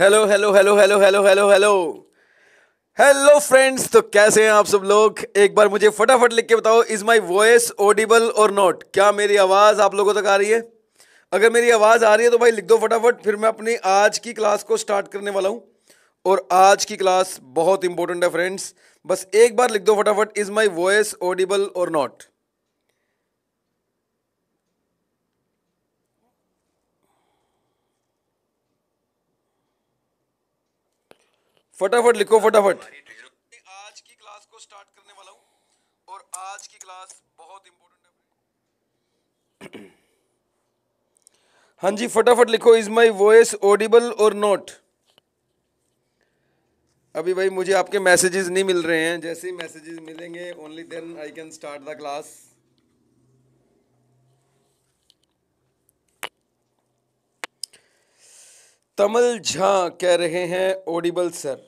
hello hello hello hello hello hello hello hello friends तो कैसे हैं आप सब लोग एक बार मुझे फटाफट लिख के बताओ is my voice audible or not क्या मेरी आवाज़ आप लोगों तक आ रही है अगर मेरी आवाज़ आ रही है तो भाई लिख दो फटाफट फिर मैं अपनी आज की क्लास को स्टार्ट करने वाला हूँ और आज की क्लास बहुत इंपॉर्टेंट है फ्रेंड्स बस एक बार लिख दो फटाफट is my voice audible or not फटाफट लिखो फटाफट आज की क्लास को स्टार्ट करने वाला हूँ और आज की क्लास बहुत इंपॉर्टेंट है हाँ जी फटाफट लिखो is my voice audible or not अभी भाई मुझे आपके मैसेजेस नहीं मिल रहे हैं जैसे ही मैसेजेस मिलेंगे only then I can start the class Tamal Jha कह रहे हैं ऑडिबल सर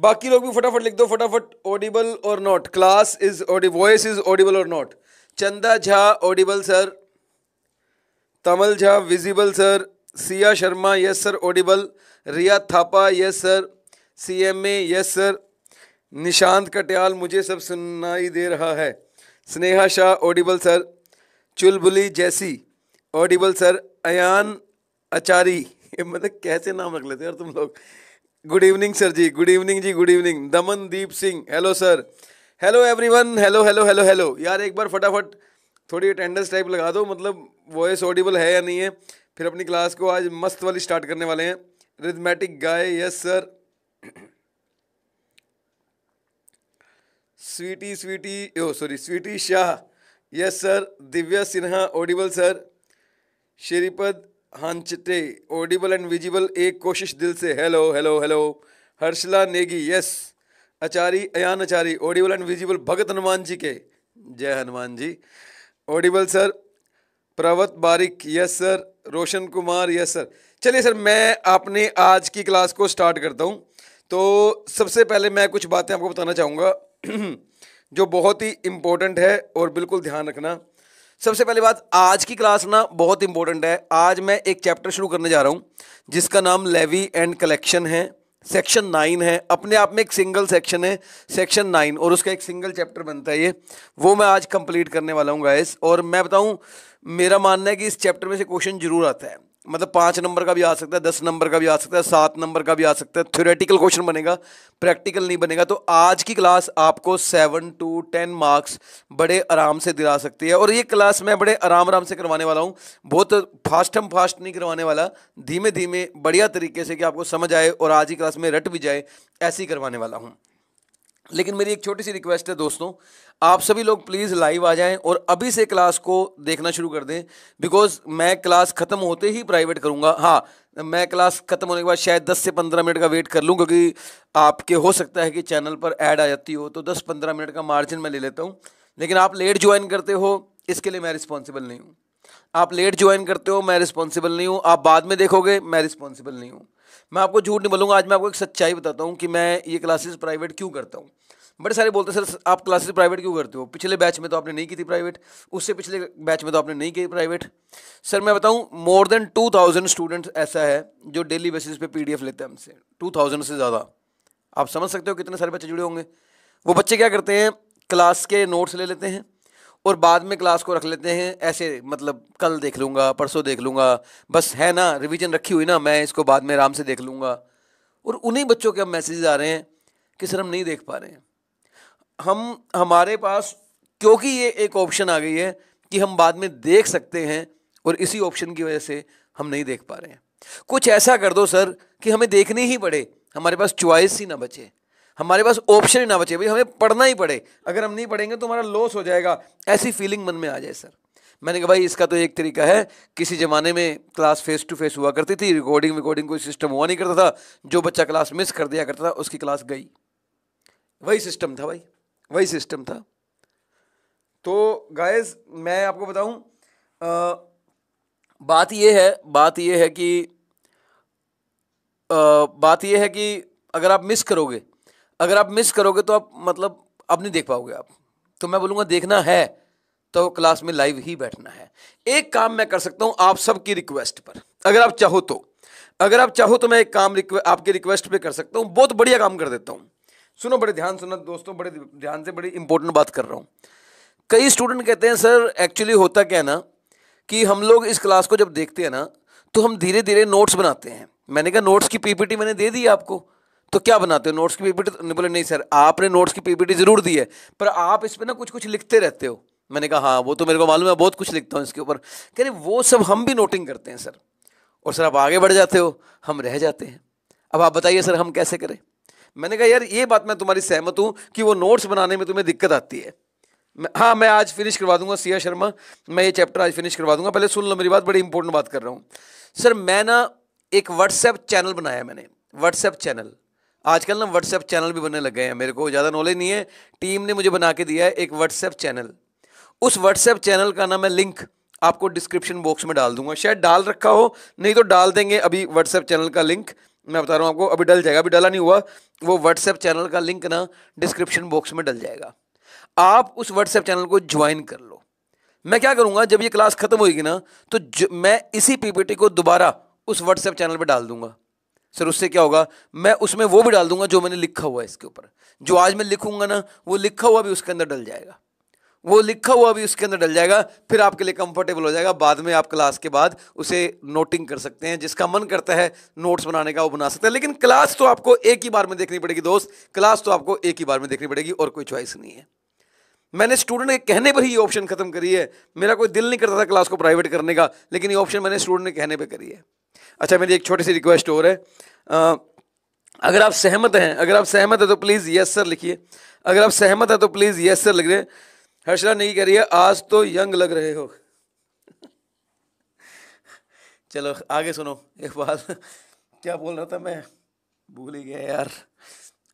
बाकी लोग भी फटाफट लिख दो फटाफट audible or not class is voice is audible or not Chanda Jha audible sir Tamal Jha visible sir Siya Sharma yes sir audible Riya Thapa yes sir C M A yes sir Nishant Katiyal मुझे सब सुनाई दे रहा है स्नेहा शाह ऑडिबल सर चुलबुली जैसी ऑडिबल सर अयान अचारी मतलब कैसे नाम रख लेते यार तुम लोग गुड इवनिंग सर जी गुड इवनिंग जी good evening Damandeep Singh hello sir hello everyone hello hello hello hello यार एक बार फटाफट थोड़ी अटेंडेंस टाइप लगा दो मतलब वॉइस ऑडिबल है या नहीं है फिर अपनी क्लास को आज मस्त वाली स्टार्ट करने वाले हैं rhythmic guy yes sir Sweety Sweety oh sorry Sweety Shah yes sir Divya Sinha audible sir Shripad हां चिट्टे ऑडिबल एंड विजिबल एक कोशिश दिल से hello hello hello Harshala Negi yes Achari Ayan Achari audible and visible Bhagat Hanuman ji के जय Hanuman ji audible sir Pravat Barik yes sir Roshan Kumar yes sir चलिए सर मैं आपने आज की क्लास को स्टार्ट करता हूँ तो सबसे पहले मैं कुछ बातें आपको बताना चाहूँगा जो बहुत ही इम्पोर्टेंट है और बिल्कुल ध्यान रखना सबसे पहली बात आज की क्लास ना बहुत इंपॉर्टेंट है आज मैं एक चैप्टर शुरू करने जा रहा हूँ जिसका नाम लेवी एंड कलेक्शन है सेक्शन नाइन है अपने आप में एक सिंगल सेक्शन है सेक्शन नाइन और उसका एक सिंगल चैप्टर बनता है ये वो मैं आज कंप्लीट करने वाला हूँ गाइस और मैं बताऊँ मेरा मानना है कि इस चैप्टर में से क्वेश्चन जरूर आता है मतलब पाँच नंबर का भी आ सकता है दस नंबर का भी आ सकता है सात नंबर का भी आ सकता है थ्योरेटिकल क्वेश्चन बनेगा प्रैक्टिकल नहीं बनेगा तो आज की क्लास आपको सेवन टू टेन मार्क्स बड़े आराम से दिला सकती है और ये क्लास मैं बड़े आराम आराम से करवाने वाला हूँ बहुत फास्ट हम फास्ट नहीं करवाने वाला धीमे धीमे बढ़िया तरीके से कि आपको समझ आए और आज की क्लास में रट भी जाए ऐसी करवाने वाला हूँ लेकिन मेरी एक छोटी सी रिक्वेस्ट है दोस्तों आप सभी लोग प्लीज़ लाइव आ जाएं और अभी से क्लास को देखना शुरू कर दें बिकॉज मैं क्लास ख़त्म होते ही प्राइवेट करूँगा हाँ मैं क्लास ख़त्म होने के बाद शायद 10 से 15 मिनट का वेट कर लूँ क्योंकि आपके हो सकता है कि चैनल पर ऐड आ जाती हो तो 10-15 मिनट का मार्जिन मैं ले लेता हूँ लेकिन आप लेट ज्वाइन करते हो इसके लिए मैं रिस्पॉन्सिबल नहीं हूँ आप लेट ज्वाइन करते हो मैं रिस्पॉन्सिबल नहीं हूँ आप बाद में देखोगे मैं रिस्पॉन्सिबल नहीं हूँ मैं आपको झूठ नहीं बोलूँगा आज मैं आपको एक सच्चाई बताता हूँ कि मैं ये क्लासेस प्राइवेट क्यों करता हूँ बड़े सारे बोलते सर आप क्लासेस प्राइवेट क्यों करते हो पिछले बैच में तो आपने नहीं की थी प्राइवेट उससे पिछले बैच में तो आपने नहीं की प्राइवेट सर मैं बताऊँ more than two thousand students ऐसा है जो डेली बेसिस पे पी लेते हैं हमसे टू थाउजेंड से ज़्यादा आप समझ सकते हो कितने सारे बच्चे जुड़े होंगे वो बच्चे क्या करते हैं क्लास के नोट्स ले लेते हैं और बाद में क्लास को रख लेते हैं ऐसे मतलब कल देख लूँगा परसों देख लूँगा बस है ना रिविजन रखी हुई ना मैं इसको बाद में आराम से देख लूँगा और उन्हीं बच्चों के अब मैसेज आ रहे हैं कि सर हम नहीं देख पा रहे हैं हम हमारे पास क्योंकि ये एक ऑप्शन आ गई है कि हम बाद में देख सकते हैं और इसी ऑप्शन की वजह से हम नहीं देख पा रहे हैं कुछ ऐसा कर दो सर कि हमें देखने ही पड़े हमारे पास च्वाइस ही ना बचे हमारे पास ऑप्शन ही ना बचे भाई हमें पढ़ना ही पड़े अगर हम नहीं पढ़ेंगे तो हमारा लॉस हो जाएगा ऐसी फीलिंग मन में आ जाए सर मैंने कहा भाई इसका तो एक तरीका है किसी ज़माने में क्लास फेस टू फेस हुआ करती थी रिकॉर्डिंग विकॉर्डिंग कोई सिस्टम हुआ नहीं करता था जो बच्चा क्लास मिस कर दिया करता था उसकी क्लास गई वही सिस्टम था भाई वही सिस्टम था तो गाइस मैं आपको बताऊं बात यह है बात यह है कि आ, बात यह है कि अगर आप मिस करोगे अगर आप मिस करोगे तो आप मतलब अब नहीं देख पाओगे आप तो मैं बोलूँगा देखना है तो क्लास में लाइव ही बैठना है एक काम मैं कर सकता हूँ आप सबकी रिक्वेस्ट पर अगर आप चाहो तो अगर आप चाहो तो मैं एक काम रिक्वे, आपके रिक्वेस्ट पे कर सकता हूँ बहुत बढ़िया काम कर देता हूँ सुनो बड़े ध्यान सुनो दोस्तों बड़े ध्यान से बड़ी इंपॉर्टेंट बात कर रहा हूँ कई स्टूडेंट कहते हैं सर एक्चुअली होता क्या है ना कि हम लोग इस क्लास को जब देखते हैं ना तो हम धीरे धीरे नोट्स बनाते हैं मैंने कहा नोट्स की पीपीटी मैंने दे दी आपको तो क्या बनाते हो नोट्स की पीपीटी तो- बोले नहीं सर आपने नोट्स की पीपीटी जरूर दी है पर आप इस पर ना कुछ कुछ लिखते रहते हो मैंने कहा हाँ वो तो मेरे को मालूम है बहुत कुछ लिखता हूँ इसके ऊपर कह रहे वो सब हम भी नोटिंग करते हैं सर और सर आप आगे बढ़ जाते हो हम रह जाते हैं अब आप बताइए सर हम कैसे करें मैंने कहा यार ये बात मैं तुम्हारी सहमत हूँ कि वो नोट्स बनाने में तुम्हें दिक्कत आती है हाँ मैं आज फिनिश करवा दूंगा सिया शर्मा मैं ये चैप्टर आज फिनिश करवा दूंगा पहले सुन लो मेरी बात बड़ी इंपॉर्टेंट बात कर रहा हूँ सर मैं ना एक व्हाट्सएप चैनल बनाया मैंने व्हाट्सएप चैनल आजकल ना व्हाट्सएप चैनल भी बनने लग गए हैं मेरे को ज़्यादा नॉलेज नहीं है टीम ने मुझे बना के दिया है एक व्हाट्सएप चैनल उस व्हाट्सएप चैनल का ना मैं लिंक आपको डिस्क्रिप्शन बॉक्स में डाल दूंगा शायद डाल रखा हो नहीं तो डाल देंगे अभी व्हाट्सएप चैनल का लिंक मैं बता रहा हूँ आपको अभी डल जाएगा अभी डला नहीं हुआ वो व्हाट्सएप चैनल का लिंक ना डिस्क्रिप्शन बॉक्स में डल जाएगा आप उस व्हाट्सएप चैनल को ज्वाइन कर लो मैं क्या करूँगा जब ये क्लास खत्म होगी ना तो मैं इसी पीपीटी को दोबारा उस व्हाट्सएप चैनल पर डाल दूंगा सर उससे क्या होगा मैं उसमें वो भी डाल दूंगा जो मैंने लिखा हुआ है इसके ऊपर जो आज मैं लिखूंगा ना वो लिखा हुआ भी उसके अंदर डल जाएगा वो लिखा हुआ भी उसके अंदर डल जाएगा फिर आपके लिए कंफर्टेबल हो जाएगा बाद में आप क्लास के बाद उसे नोटिंग कर सकते हैं जिसका मन करता है नोट्स बनाने का वो बना सकते हैं लेकिन क्लास तो आपको एक ही बार में देखनी पड़ेगी दोस्त क्लास तो आपको एक ही बार में देखनी पड़ेगी और कोई चॉइस नहीं है मैंने स्टूडेंट के कहने पर ही ये ऑप्शन खत्म करी है मेरा कोई दिल नहीं करता था क्लास को प्राइवेट करने का लेकिन ये ऑप्शन मैंने स्टूडेंट के कहने पर करी है अच्छा मेरी एक छोटी सी रिक्वेस्ट और है अगर आप सहमत हैं अगर आप सहमत हैं तो प्लीज़ यस सर लिखिए अगर आप सहमत हैं तो प्लीज़ यस सर लिख रहे हैं हर्षरा नहीं कह रही है आज तो यंग लग रहे हो चलो आगे सुनो एक बात क्या बोल रहा था मैं भूल ही गया यार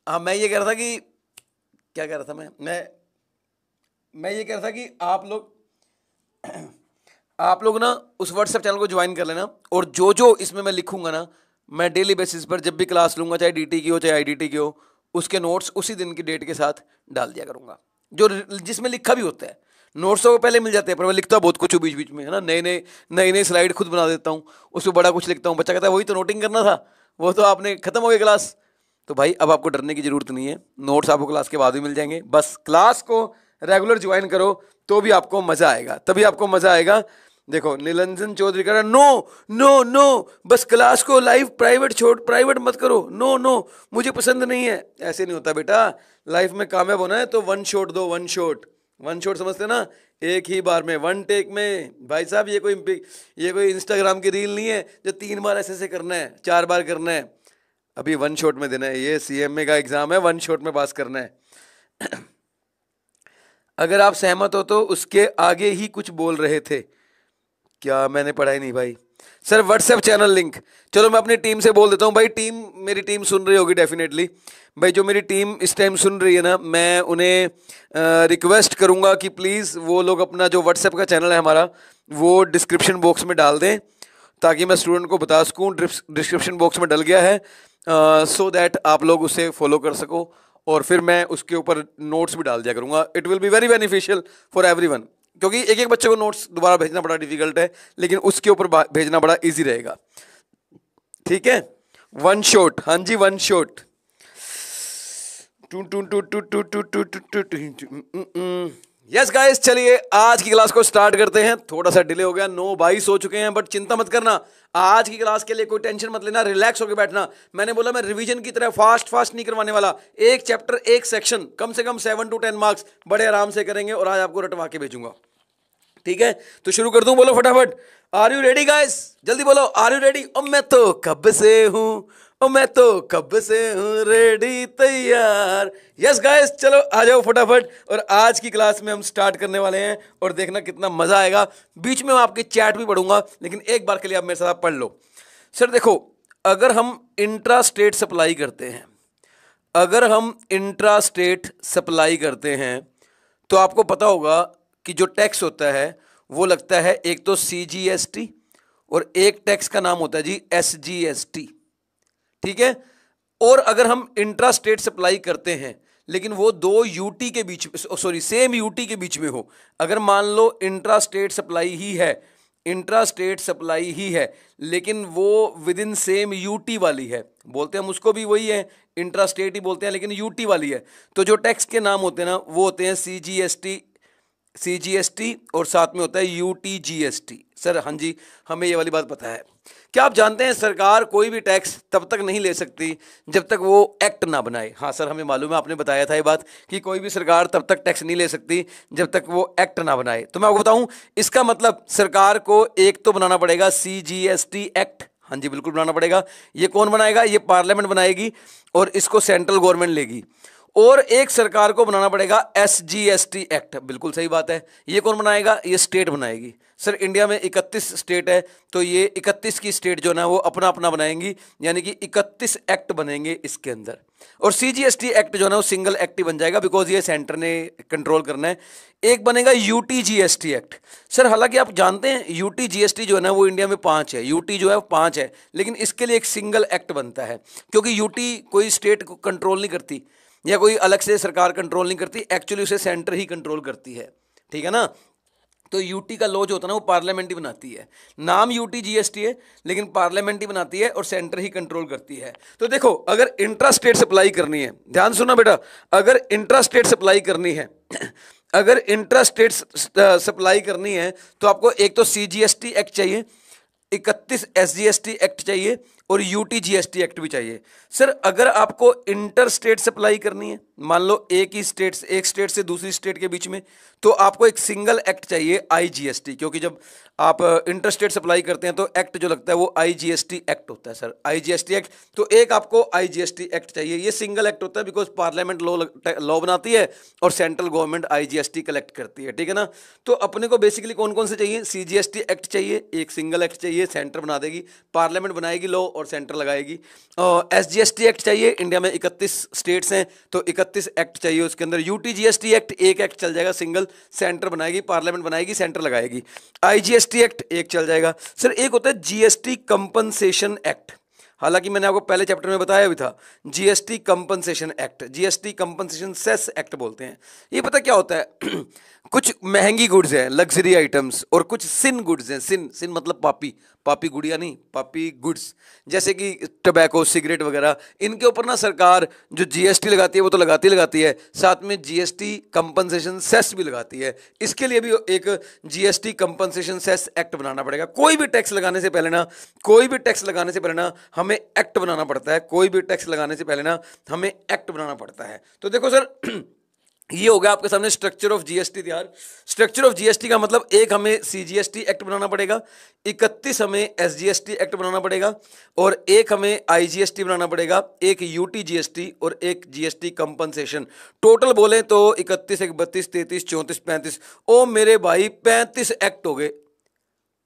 हाँ मैं ये कह रहा था कि क्या कह रहा था मैं मैं मैं ये कह रहा था कि आप लोग आप लोग ना उस व्हाट्सएप चैनल को ज्वाइन कर लेना और जो जो इसमें मैं लिखूंगा ना मैं डेली बेसिस पर जब भी क्लास लूँगा चाहे डीटी की हो चाहे आईडीटी की हो उसके नोट्स उसी दिन की डेट के साथ डाल दिया करूँगा जो जिसमें लिखा भी होता है नोट्स तो पहले मिल जाते हैं पर मैं लिखता बहुत कुछ हूँ बीच बीच में है ना नए नए नई नई स्लाइड खुद बना देता हूँ उसमें बड़ा कुछ लिखता हूँ बच्चा कहता है वही तो नोटिंग करना था वो तो आपने खत्म हो गई क्लास तो भाई अब आपको डरने की ज़रूरत नहीं है नोट्स आपको क्लास के बाद भी मिल जाएंगे बस क्लास को रेगुलर ज्वाइन करो तो भी आपको मज़ा आएगा तभी आपको मज़ा आएगा देखो निलंजन चौधरी कह रहा नो नो नो बस क्लास को लाइव प्राइवेट छोड़ प्राइवेट मत करो नो नो मुझे पसंद नहीं है ऐसे नहीं होता बेटा लाइफ में कामयाब होना है तो वन शॉट दो वन शॉट वन शॉट समझते ना एक ही बार में वन टेक में भाई साहब ये कोई ये कोई इंस्टाग्राम की रील नहीं है जो तीन बार ऐसे ऐसे करना है चार बार करना है अभी वन शॉट में देना है ये सी का एग्ज़ाम है वन शॉट में पास करना है अगर आप सहमत हो तो उसके आगे ही कुछ बोल रहे थे क्या मैंने पढ़ा ही नहीं भाई सर व्हाट्सएप चैनल लिंक चलो मैं अपनी टीम से बोल देता हूँ भाई टीम मेरी टीम सुन रही होगी डेफिनेटली भाई जो मेरी टीम इस टाइम सुन रही है ना मैं उन्हें रिक्वेस्ट करूँगा कि प्लीज़ वो लोग अपना जो व्हाट्सएप का चैनल है हमारा वो डिस्क्रिप्शन बॉक्स में डाल दें ताकि मैं स्टूडेंट को बता सकूँ डिस्क्रिप्शन बॉक्स में डल गया है सो uh, दैट so आप लोग उसे फॉलो कर सको और फिर मैं उसके ऊपर नोट्स भी डाल दिया करूँगा it will be very beneficial for everyone क्योंकि एक एक बच्चे को नोट्स दोबारा भेजना बड़ा डिफिकल्ट है लेकिन उसके ऊपर भेजना बड़ा इजी रहेगा ठीक है वन शॉट हाँ जी वन शॉट यस गाइस चलिए आज की क्लास को स्टार्ट करते हैं थोड़ा सा डिले हो गया नो बाईस हो चुके हैं बट चिंता मत करना आज की क्लास के लिए कोई टेंशन मत लेना रिलैक्स होकर बैठना मैंने बोला मैं रिवीजन की तरह फास्ट फास्ट नहीं करवाने वाला एक चैप्टर एक सेक्शन कम से कम सेवन टू टेन मार्क्स बड़े आराम से करेंगे और आज आपको रटवा के भेजूंगा ठीक है तो शुरू कर दू बोलो फटाफट आर यू रेडी गाइस जल्दी बोलो आर यू रेडी ओ मैं तो कब से हूं ओ मैं तो कब से हूं रेडी तैयार यस गाइस चलो आ जाओ फटाफट और आज की क्लास में हम स्टार्ट करने वाले हैं और देखना कितना मज़ा आएगा बीच में मैं आपके चैट भी पढ़ूंगा लेकिन एक बार के लिए आप मेरे साथ पढ़ लो सर देखो अगर हम इंट्रा स्टेट सप्लाई करते हैं अगर हम इंट्रा स्टेट सप्लाई करते हैं तो आपको पता होगा कि जो टैक्स होता है वो लगता है एक तो सी जी एस टी और एक टैक्स का नाम होता है G S G S T ठीक है और अगर हम इंट्रा स्टेट सप्लाई करते हैं लेकिन वो दो यूटी के बीच सॉरी सेम यूटी के बीच में हो अगर मान लो इंट्रा स्टेट सप्लाई ही है इंट्रा स्टेट सप्लाई ही है लेकिन वो विद इन सेम यूटी वाली है बोलते हैं हम उसको भी वही है इंट्रा स्टेट ही बोलते हैं लेकिन यूटी वाली है तो जो टैक्स के नाम होते हैं ना वो होते हैं C G S T CGST और साथ में होता है यूटीजीएसटी सर हाँ जी हमें ये वाली बात पता है क्या आप जानते हैं सरकार कोई भी टैक्स तब तक नहीं ले सकती जब तक वो एक्ट ना बनाए हाँ सर हमें मालूम है आपने बताया था ये बात कि कोई भी सरकार तब तक टैक्स नहीं ले सकती जब तक वो एक्ट ना बनाए तो मैं आपको बताऊं इसका मतलब सरकार को एक तो बनाना पड़ेगा सीजीएसटी एक्ट हाँ जी बिल्कुल बनाना पड़ेगा ये कौन बनाएगा ये पार्लियामेंट बनाएगी और इसको सेंट्रल गवर्नमेंट लेगी और एक सरकार को बनाना पड़ेगा S G S T act बिल्कुल सही बात है ये कौन बनाएगा ये स्टेट बनाएगी सर इंडिया में 31 स्टेट है तो ये 31 की स्टेट जो ना वो अपना अपना बनाएंगी यानी कि 31 एक्ट बनेंगे इसके अंदर और C G S T act जो है ना वो सिंगल एक्ट ही बन जाएगा बिकॉज ये सेंटर ने कंट्रोल करना है एक बनेगा U T G S T act sir हालांकि आप जानते हैं U T G S T जो है ना वो इंडिया में पाँच है यू टी जो है वो पाँच है लेकिन इसके लिए एक सिंगल एक्ट बनता है क्योंकि यू टी कोई स्टेट को कंट्रोल नहीं करती या कोई अलग से सरकार कंट्रोल नहीं करती एक्चुअली उसे सेंटर ही कंट्रोल करती है ठीक है ना तो यूटी का लॉ जो होता है ना वो पार्लियामेंट ही बनाती है नाम यूटी जीएसटी है लेकिन पार्लियामेंट ही बनाती है और सेंटर ही कंट्रोल करती है तो देखो अगर इंट्रा स्टेट सप्लाई करनी है ध्यान सुना बेटा अगर इंट्रा स्टेट सप्लाई करनी है अगर इंट्रा स्टेट सप्लाई करनी है तो आपको एक तो सी एक्ट चाहिए इकतीस एस एक्ट चाहिए और यूटी जीएसटी एक्ट भी चाहिए सर अगर आपको इंटर स्टेट सप्लाई करनी है मान लो एक ही स्टेट से एक स्टेट से दूसरी स्टेट के बीच में तो आपको एक सिंगल एक्ट चाहिए आईजीएसटी क्योंकि जब आप इंटर स्टेट सप्लाई करते हैं तो एक्ट जो लगता है वो आईजीएसटी एक्ट होता है सर आईजीएसटी एक्ट तो एक आपको आईजीएसटी एक्ट चाहिए ये सिंगल एक्ट होता है बिकॉज पार्लियामेंट लॉ लॉ बनाती है और सेंट्रल गवर्नमेंट आईजीएसटी कलेक्ट करती है ठीक है ना तो अपने को बेसिकली कौन कौन से चाहिए सीजीएसटी एक्ट चाहिए एक सिंगल एक्ट चाहिए सेंटर बना देगी पार्लियामेंट बनाएगी लॉ और सेंटर लगाएगी S G S T act चाहिए इंडिया में इकतीस स्टेट्स हैं तो इकतीस एक्ट चाहिए उसके अंदर U T G S T act एक एक्ट चल जाएगा सिंगल सेंटर बनाएगी पार्लियामेंट बनाएगी सेंटर लगाएगी I G S T act एक चल जाएगा सर एक होता है G S T compensation act हालांकि मैंने आपको पहले चैप्टर में बताया भी था GST compensation act GST compensation cess act बोलते हैं ये पता क्या होता है कुछ महंगी गुड्स हैं लग्जरी आइटम्स और कुछ सिन गुड्स हैं सिन सिन मतलब पापी पापी गुड़िया नहीं पापी गुड्स जैसे कि टबैको सिगरेट वगैरह इनके ऊपर ना सरकार जो जीएसटी लगाती है वो तो लगाती लगाती है साथ में जीएसटी कंपनसेशन सेस भी लगाती है इसके लिए भी एक जीएसटी कंपनसेशन सेस एक्ट बनाना पड़ेगा कोई भी टैक्स लगाने से पहले ना कोई भी टैक्स लगाने से पहले ना हमें एक्ट बनाना पड़ता है कोई भी टैक्स लगाने से पहले ना हमें एक्ट बनाना पड़ता है तो देखो सर ये हो गया आपके सामने स्ट्रक्चर ऑफ जीएसटी तैयार स्ट्रक्चर ऑफ जीएसटी का मतलब एक हमें सीजीएसटी एक्ट बनाना पड़ेगा इकतीस हमें एसजीएसटी एक्ट बनाना पड़ेगा और एक हमें आईजीएसटी बनाना पड़ेगा एक यूटीजीएसटी और एक जीएसटी कंपनसेशन टोटल बोले तो इकतीस एक बत्तीस तैतीस चौंतीस पैंतीस ओ मेरे भाई पैंतीस एक्ट हो गए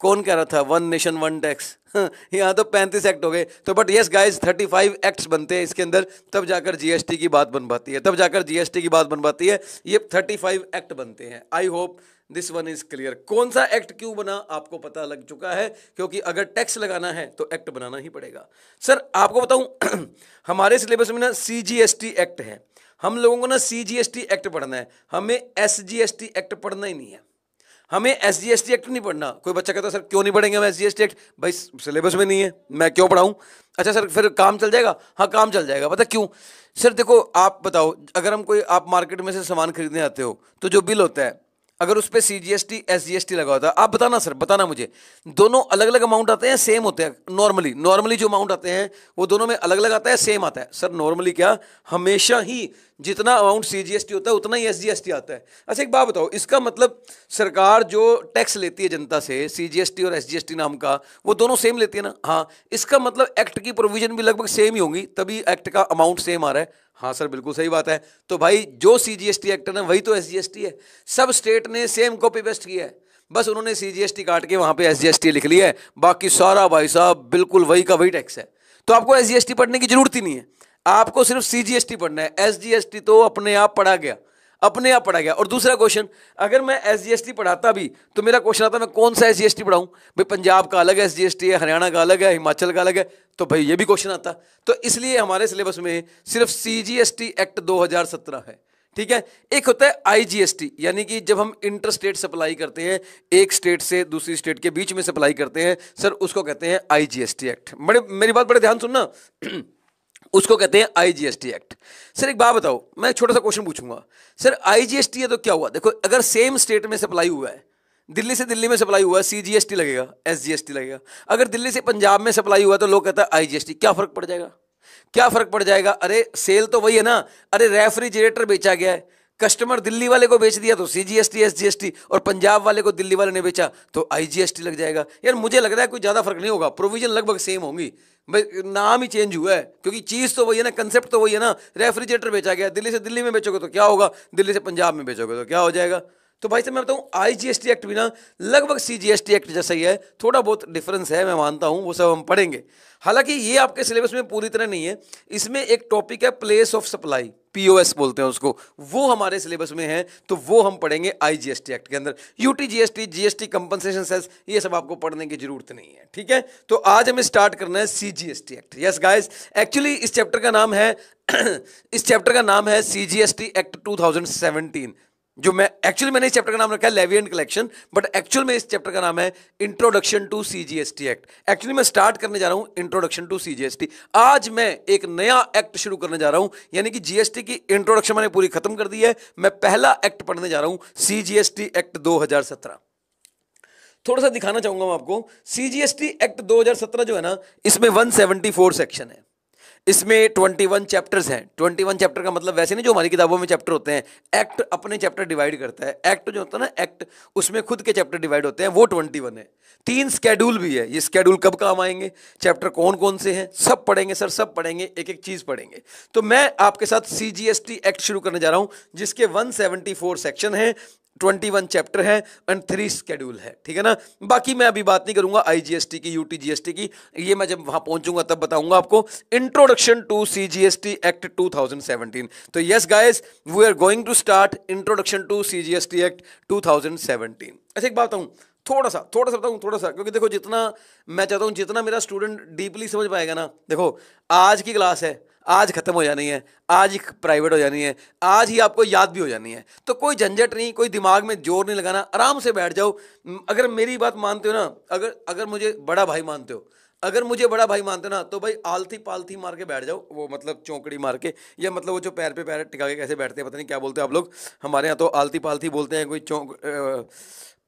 कौन कह रहा था वन नेशन वन टैक्स यहाँ तो पैंतीस एक्ट हो गए तो but yes guys thirty five acts बनते हैं इसके अंदर तब जाकर जीएसटी की बात बन पाती है तब जाकर जीएसटी की बात बन पाती है ये थर्टी फाइव एक्ट बनते हैं I hope this one is clear कौन सा एक्ट क्यों बना आपको पता लग चुका है क्योंकि अगर टैक्स लगाना है तो एक्ट बनाना ही पड़ेगा सर आपको बताऊं हमारे सिलेबस में ना सी एक्ट है हम लोगों को ना सी एक्ट पढ़ना है हमें एस एक्ट पढ़ना ही नहीं है हमें S G S T act नहीं पढ़ना कोई बच्चा कहता है सर क्यों नहीं पढ़ेंगे हम S G S T act भाई सिलेबस में नहीं है मैं क्यों पढ़ाऊँ अच्छा सर फिर काम चल जाएगा हाँ काम चल जाएगा पता क्यों सर देखो आप बताओ अगर हम कोई आप मार्केट में से सामान खरीदने आते हो तो जो बिल होता है अगर उस पर C G S T S G S T लगा होता है आप बताना सर बताना मुझे दोनों अलग अलग अमाउंट आते हैं सेम होते हैं नॉर्मली नॉर्मली जो अमाउंट आते हैं वो दोनों में अलग अलग आता है सेम आता है सर नॉर्मली क्या हमेशा ही जितना amount C G S T होता है उतना ही एस आता है अच्छा एक बात बताओ इसका मतलब सरकार जो टैक्स लेती है जनता से सी जी एस टी और एस जी एस टी नाम का वो दोनों सेम लेती है ना हाँ इसका मतलब एक्ट की प्रोविजन भी लगभग सेम ही होंगी तभी एक्ट का अमाउंट सेम आ रहा है हाँ सर बिल्कुल सही बात है तो भाई जो C G S T act है ना वही तो एस जी एस टी है सब स्टेट ने सेम कॉपी पेस्ट किया है बस उन्होंने सी जी एस टी काट के वहाँ पर एस जी एस टी लिख लिया है बाकी सारा भाई साहब बिल्कुल वही का वही टैक्स है तो आपको एस जी एस टी पढ़ने की जरूरत ही नहीं है आपको सिर्फ सी जी एस टी पढ़ना है एस जी एस टी तो अपने आप पढ़ा गया अपने आप पढ़ा गया और दूसरा क्वेश्चन अगर मैं एस जी एस टी पढ़ाता भी तो मेरा क्वेश्चन आता मैं कौन सा एस जी एस टी पढ़ाऊँ भाई पंजाब का अलग एस जी एस टी है हरियाणा का अलग है हिमाचल का अलग है तो भाई ये भी क्वेश्चन आता तो इसलिए हमारे सिलेबस में सिर्फ C G S T act दो हज़ार सत्रह है ठीक है एक होता है आईजीएसटी यानी कि जब हम इंटर स्टेट सप्लाई करते हैं एक स्टेट से दूसरी स्टेट के बीच में सप्लाई करते हैं सर उसको कहते हैं आईजीएसटी एक्ट बड़े मेरी बात बड़े ध्यान सुनना उसको कहते हैं आईजीएसटी एक्ट सर एक बात बताओ मैं एक छोटा सा क्वेश्चन पूछूंगा सर आईजीएसटी है तो क्या हुआ देखो अगर सेम स्टेट में सप्लाई हुआ है दिल्ली से दिल्ली में सप्लाई हुआ सी जी एस टी लगेगा एस जी एस टी लगेगा अगर दिल्ली से पंजाब में सप्लाई हुआ तो लोग कहते हैं आई जी एस टी क्या फर्क पड़ जाएगा क्या फर्क पड़ जाएगा अरे सेल तो वही है ना अरे रेफ्रिजरेटर बेचा गया है कस्टमर दिल्ली वाले को बेच दिया तो C G S T S G S T और पंजाब वाले को दिल्ली वाले ने बेचा तो आई जी एस टी लग जाएगा यार मुझे लग रहा है कोई ज़्यादा फर्क नहीं होगा प्रोविजन लगभग सेम होंगी भाई नाम ही चेंज हुआ है क्योंकि चीज़ तो वही है ना कंसेप्ट तो वही है ना रेफ्रिजरेटर बेचा गया दिल्ली से दिल्ली में बेचोगे तो क्या होगा दिल्ली से पंजाब में बेचोगे तो क्या हो जाएगा तो भाई साहब मैं बताऊँ I G S T act भी ना लगभग C G S T act जैसा ही है थोड़ा बहुत डिफरेंस है मैं मानता हूँ वो सब हम पढ़ेंगे हालांकि ये आपके सिलेबस में पूरी तरह नहीं है इसमें एक टॉपिक है प्लेस ऑफ सप्लाई पीओएस बोलते हैं उसको वो हमारे सिलेबस में है तो वो हम पढ़ेंगे आईजीएसटी एक्ट के अंदर UT GST GST compensation sales ये सब आपको पढ़ने की जरूरत नहीं है ठीक है तो आज हमें स्टार्ट करना है CGST act yes guys actually इस चैप्टर का नाम है इस चैप्टर का नाम है टी एक्ट सेवनटीन जो मैं एक्चुअली मैंने इस चैप्टर का नाम रखा है levy and collection but actual में इस चैप्टर का नाम है introduction to CGST act actually मैं स्टार्ट करने जा रहा हूं इंट्रोडक्शन टू सीजीएसटी आज मैं एक नया एक्ट शुरू करने जा रहा हूं यानी कि जीएसटी की इंट्रोडक्शन मैंने पूरी खत्म कर दी है मैं पहला एक्ट पढ़ने जा रहा हूं सीजीएसटी एक्ट दो थोड़ा सा दिखाना चाहूंगा मैं आपको सीजीएसटी एक्ट दो जो है ना इसमें वन सेक्शन है इसमें ट्वेंटी वन चैप्टर्स हैं ट्वेंटी वन चैप्टर का मतलब वैसे नहीं जो हमारी किताबों में चैप्टर होते हैं एक्ट अपने चैप्टर डिवाइड करता है एक्ट जो होता है ना एक्ट उसमें खुद के चैप्टर डिवाइड होते हैं वो ट्वेंटी वन है तीन स्केड्यूल भी है ये स्केड्यूल कब काम आएंगे चैप्टर कौन कौन से हैं सब पढ़ेंगे सर सब पढ़ेंगे एक एक चीज़ पढ़ेंगे तो मैं आपके साथ सी एक्ट शुरू करने जा रहा हूँ जिसके वन सेक्शन हैं ट्वेंटी वन चैप्टर है एंड थ्री स्केड्यूल है ठीक है ना बाकी मैं अभी बात नहीं करूंगा आईजीएसटी की यूटीजीएसटी की ये मैं जब वहां पहुंचूंगा तब बताऊंगा आपको इंट्रोडक्शन टू सीजीएसटी एक्ट 2017 तो yes guys we are going to start introduction to CGST act 2017 अच्छा एक बात बताऊं थोड़ा सा थोड़ा सा बताऊँ थोड़ा सा क्योंकि देखो जितना मैं चाहता हूँ जितना मेरा स्टूडेंट डीपली समझ पाएगा ना देखो आज की क्लास है आज ख़त्म हो जानी है आज ही प्राइवेट हो जानी है आज ही आपको याद भी हो जानी है तो कोई झंझट नहीं कोई दिमाग में जोर नहीं लगाना आराम से बैठ जाओ अगर मेरी बात मानते हो ना अगर अगर मुझे बड़ा भाई मानते हो अगर मुझे बड़ा भाई मानते ना तो भाई आलती पालथी मार के बैठ जाओ वो मतलब चौकड़ी मार के या मतलब वो जो पैर पे पैर टिका के कैसे बैठते हैं पता नहीं क्या बोलते हैं आप लोग हमारे यहाँ तो आलती पालथी बोलते हैं कोई चौंक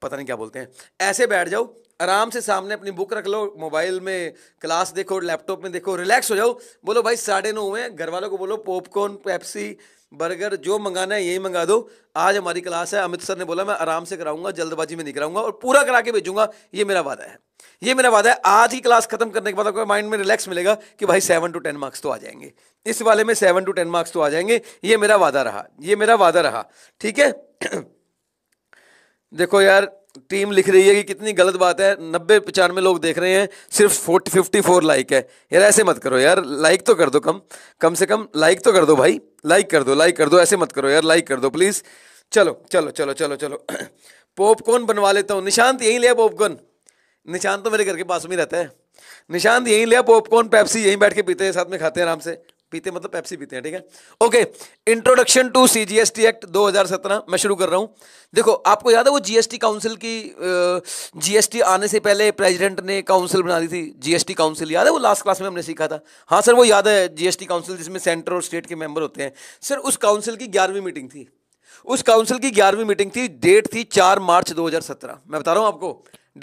पता नहीं क्या बोलते हैं ऐसे बैठ जाओ आराम से सामने अपनी बुक रख लो मोबाइल में क्लास देखो लैपटॉप में देखो रिलैक्स हो जाओ बोलो भाई साढ़े नौ हुए घर वालों को बोलो पॉपकॉर्न पेप्सी बर्गर जो मंगाना है यही मंगा दो आज हमारी क्लास है अमित सर ने बोला मैं आराम से कराऊंगा जल्दबाजी में नहीं कराऊंगा और पूरा करा के भेजूंगा ये मेरा वादा है ये मेरा वादा है आज ही क्लास खत्म करने के बाद आपको माइंड में रिलैक्स मिलेगा कि भाई सेवन टू टेन मार्क्स तो आ जाएंगे इस वाले में सेवन टू टेन मार्क्स तो आ जाएंगे ये मेरा वादा रहा ये मेरा वादा रहा ठीक है देखो यार टीम लिख रही है कि कितनी गलत बात है नब्बे पचानवे लोग देख रहे हैं सिर्फ फोर्टी फिफ्टी फोर लाइक है यार ऐसे मत करो यार लाइक तो कर दो कम कम से कम लाइक तो कर दो भाई लाइक कर दो लाइक कर दो ऐसे मत करो यार लाइक कर दो प्लीज़ चलो चलो चलो चलो चलो पॉपकॉर्न बनवा लेता हूँ निशांत यहीं लिया पॉपकॉर्न निशांत तो मेरे घर के पास में रहता है निशांत यहीं लिया पॉपकॉर्न पैप्सी यहीं बैठ के पीते हैं साथ में खाते हैं आराम से पीते मतलब पेप्सी पीते हैं ठीक है okay introduction to CGST act 2017 मैं शुरू कर रहा हूं देखो आपको याद है वो जीएसटी काउंसिल की जीएसटी आने से पहले प्रेसिडेंट ने काउंसिल बना दी थी जीएसटी काउंसिल याद है वो लास्ट क्लास में हमने सीखा था हाँ सर वो याद है जीएसटी काउंसिल जिसमें सेंटर और स्टेट के मेंबर होते हैं सर उस काउंसिल की ग्यारहवीं मीटिंग थी उस काउंसिल की ग्यारहवीं मीटिंग थी डेट थी चार मार्च 2017 मैं बता रहा हूँ आपको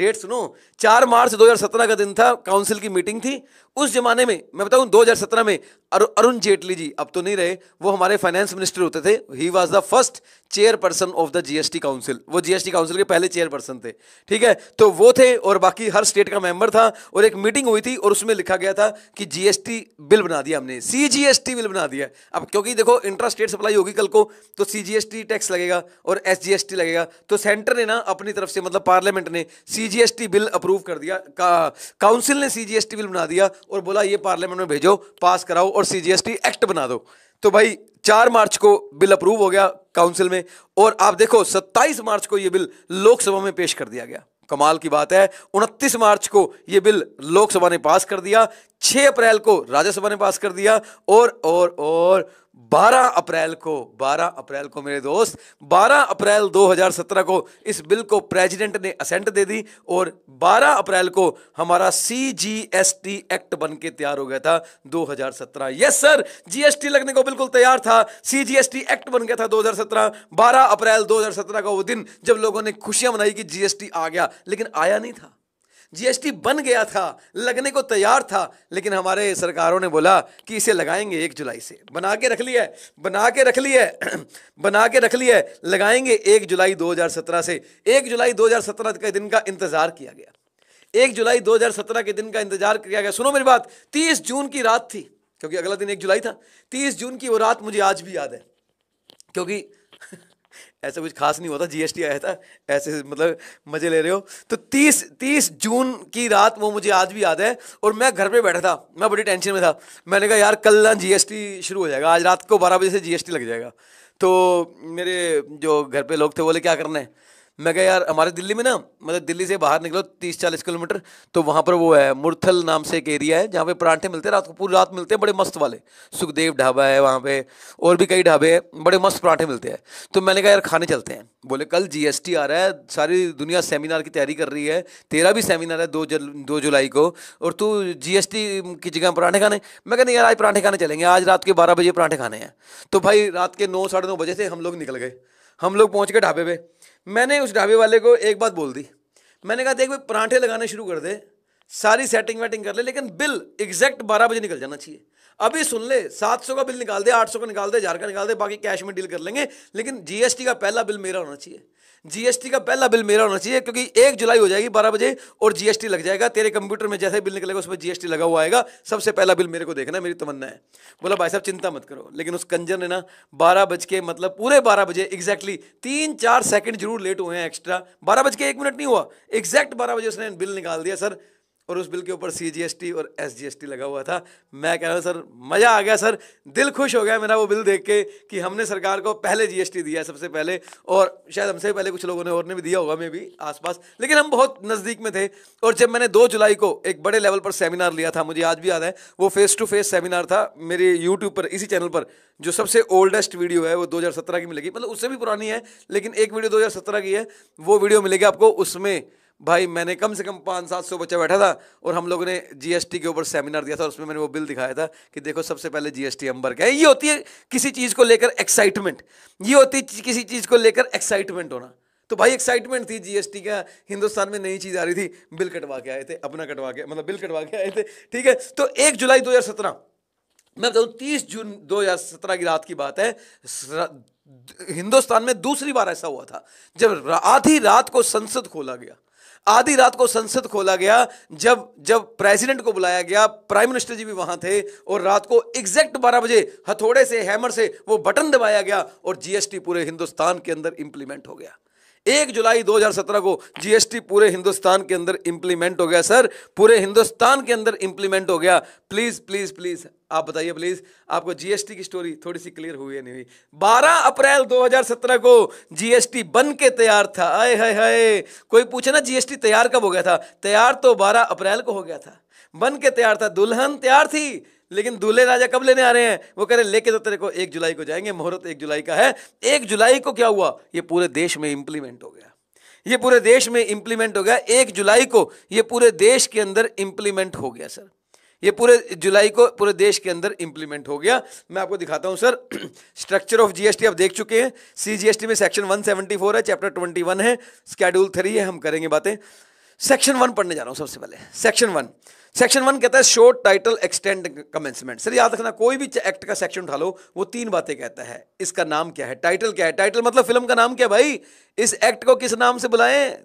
डेट सुनो चार मार्च 2017 का दिन था काउंसिल की मीटिंग थी उस जमाने में मैं बताऊं 2017 में अरुण जेटली जी अब तो नहीं रहे वो हमारे फाइनेंस मिनिस्टर होते थे he was the first chairperson of the GST council वो जीएसटी काउंसिल के पहले चेयरपर्सन थे ठीक है तो वो थे और बाकी हर स्टेट का मेंबर था और एक मीटिंग हुई थी और उसमें लिखा गया था कि जीएसटी बिल बना दिया हमने सीजीएसटी बिल बना दिया अब क्योंकि देखो इंट्रा स्टेट सप्लाई होगी कल को तो सीजीएसटी टैक्स लगेगा और एस लगेगा तो सेंटर ने ना अपनी तरफ से मतलब पार्लियामेंट ने सीजीएसटी बिल अप्रूव कर दिया काउंसिल ने सीजीएसटी बिल बना दिया और बोला ये पार्लियामेंट में भेजो पास कराओ और सीजीएसटी एक्ट बना दो तो भाई चार मार्च को बिल अप्रूव हो गया काउंसिल में और आप देखो सत्ताईस मार्च को ये बिल लोकसभा में पेश कर दिया गया कमाल की बात है उनतीस मार्च को ये बिल लोकसभा ने पास कर दिया छह अप्रैल को राज्यसभा ने पास कर दिया और और और 12 अप्रैल को 12 अप्रैल को मेरे दोस्त 12 अप्रैल 2017 को इस बिल को प्रेसिडेंट ने असेंट दे दी और 12 अप्रैल को हमारा सीजीएसटी एक्ट बन के तैयार हो गया था 2017 यस सर जीएसटी लगने को बिल्कुल तैयार था सीजीएसटी एक्ट बन गया था 2017 12 अप्रैल 2017 का वो दिन जब लोगों ने खुशियां मनाई कि जीएसटी आ गया लेकिन आया नहीं था जीएसटी बन गया था लगने को तैयार था लेकिन हमारे सरकारों ने बोला कि इसे लगाएंगे एक जुलाई से बना के रख लिया बना के रख लिया बना के रख लिया लगाएंगे एक जुलाई 2017 से एक जुलाई 2017 के दिन का इंतज़ार किया गया एक जुलाई 2017 के दिन का इंतज़ार किया गया सुनो मेरी बात तीस जून की रात थी क्योंकि अगला दिन एक जुलाई था तीस जून की वो रात मुझे आज भी याद है क्योंकि ऐसा कुछ खास नहीं होता जीएसटी आया था ऐसे मतलब मज़े ले रहे हो तो तीस तीस जून की रात वो मुझे आज भी याद है और मैं घर पे बैठा था मैं बड़ी टेंशन में था मैंने कहा यार कल ना जीएसटी शुरू हो जाएगा आज रात को बारह बजे से जीएसटी लग जाएगा तो मेरे जो घर पे लोग थे बोले क्या करना है मैं कहा यार हमारे दिल्ली में ना मतलब दिल्ली से बाहर निकलो तीस चालीस किलोमीटर तो वहाँ पर वो है मुरथल नाम से एक एरिया है जहाँ पे परांठे मिलते हैं रात को पूरी रात मिलते हैं बड़े मस्त वाले सुखदेव ढाबा है वहाँ पे और भी कई ढाबे हैं बड़े मस्त पराठे मिलते हैं तो मैंने कहा यार खाने चलते हैं बोले कल जी आ रहा है सारी दुनिया सेमिनार की तैयारी कर रही है तेरा भी सेमिनार है दो जल दो जुलाई को और तू जी की जगह पराठे खाने मैं कहने यार आज पराठे खाने चलेंगे आज रात के बारह बजे पराठे खाने हैं तो भाई रात के नौ साढ़े नौ बजे से हम लोग निकल गए हम लोग पहुँच गए ढाबे पर मैंने उस ढाबे वाले को एक बात बोल दी मैंने कहा देख भाई पराठे लगाने शुरू कर दे सारी सेटिंग वेटिंग कर ले लेकिन बिल एग्जैक्ट बारह बजे निकल जाना चाहिए अभी सुन ले सात सौ का बिल निकाल दे आठ सौ का निकाल दे हजार का निकाल दे बाकी कैश में डील कर लेंगे लेकिन जीएसटी का पहला बिल मेरा होना चाहिए जीएसटी का पहला बिल मेरा होना चाहिए क्योंकि एक जुलाई हो जाएगी बारह बजे और जीएसटी लग जाएगा तेरे कंप्यूटर में जैसे बिल निकलेगा उसमें जीएसटी लगा हुआ आएगा सबसे पहला बिल मेरे को देखना है मेरी तमन्ना है बोला भाई साहब चिंता मत करो लेकिन उस कंजर ने ना बारह बज के मतलब पूरे बारह बजे एग्जैक्टली तीन चार सेकेंड जरूर लेट हुए हैं एक्स्ट्रा बारह बज के एक मिनट नहीं हुआ एग्जैक्ट बारह बजे उसने बिल निकाल दिया सर और उस बिल के ऊपर सीजीएसटी और एसजीएसटी लगा हुआ था मैं कह रहा हूँ सर मज़ा आ गया सर दिल खुश हो गया मेरा वो बिल देख के कि हमने सरकार को पहले जीएसटी दिया सबसे पहले और शायद हमसे पहले कुछ लोगों ने और ने भी दिया होगा मे भी आसपास लेकिन हम बहुत नज़दीक में थे और जब मैंने दो जुलाई को एक बड़े लेवल पर सेमिनार लिया था मुझे आज भी याद है वो फेस टू फेस सेमिनार था मेरे यूट्यूब पर इसी चैनल पर जो सबसे ओल्डेस्ट वीडियो है वो सत्रह की मिलेगी मतलब उससे भी पुरानी है लेकिन एक वीडियो सत्रह की है वो वीडियो मिलेगी आपको उसमें भाई मैंने कम से कम पाँच सात सौ बच्चा बैठा था और हम लोगों ने जीएसटी के ऊपर सेमिनार दिया था और उसमें मैंने वो बिल दिखाया था कि देखो सबसे पहले जीएसटी अंबर क्या है ये होती है किसी चीज़ को लेकर एक्साइटमेंट ये होती है किसी चीज़ को लेकर एक्साइटमेंट होना तो भाई एक्साइटमेंट थी जीएसटी का हिंदुस्तान में नई चीज़ आ रही थी बिल कटवा के आए थे अपना कटवा के मतलब बिल कटवा के आए थे ठीक है तो एक जुलाई दो मैं बताऊँ तीस जून दो की रात की बात है हिंदुस्तान में दूसरी बार ऐसा हुआ था जब आधी रात को संसद खोला गया आधी रात को संसद खोला गया जब जब प्रेसिडेंट को बुलाया गया प्राइम मिनिस्टर जी भी वहां थे और रात को एग्जैक्ट बारह बजे हथौड़े से हैमर से वो बटन दबाया गया और जीएसटी पूरे हिंदुस्तान के अंदर इंप्लीमेंट हो गया एक जुलाई 2017 को जीएसटी पूरे हिंदुस्तान के अंदर इंप्लीमेंट हो गया सर पूरे हिंदुस्तान के अंदर इंप्लीमेंट हो गया प्लीज प्लीज प्लीज आप बताइए प्लीज आपको जीएसटी की स्टोरी थोड़ी सी क्लियर हुई है नहीं हुई 12 अप्रैल 2017 को जीएसटी बन के तैयार था आए हाय हाय कोई पूछे ना जीएसटी तैयार कब हो गया था तैयार तो बारह अप्रैल को हो गया था बन के तैयार था दुल्हन तैयार थी लेकिन दूल्हे राजा कब लेने आ रहे हैं वो कह रहे लेके तो तेरे को एक जुलाई को जाएंगे मुहूर्त एक जुलाई का है एक जुलाई को क्या हुआ ये पूरे देश में इंप्लीमेंट हो गया ये पूरे देश में इंप्लीमेंट हो गया एक जुलाई को ये पूरे देश के अंदर इंप्लीमेंट हो गया सर ये पूरे जुलाई को पूरे देश के अंदर इंप्लीमेंट हो गया मैं आपको दिखाता हूं सर स्ट्रक्चर ऑफ जीएसटी आप देख चुके हैं सीजीएसटी में सेक्शन 174 है चैप्टर 21 है स्केड्यूल थ्री है हम करेंगे बातें सेक्शन वन पढ़ने जा रहा हूं सबसे पहले सेक्शन वन सेक्शन वन कहता है short title extent commencement sir याद रखना कोई भी एक्ट का सेक्शन उठा लो वो तीन बातें कहता है इसका नाम क्या है टाइटल क्या है टाइटल मतलब फिल्म का नाम क्या भाई इस एक्ट को किस नाम से बुलाएं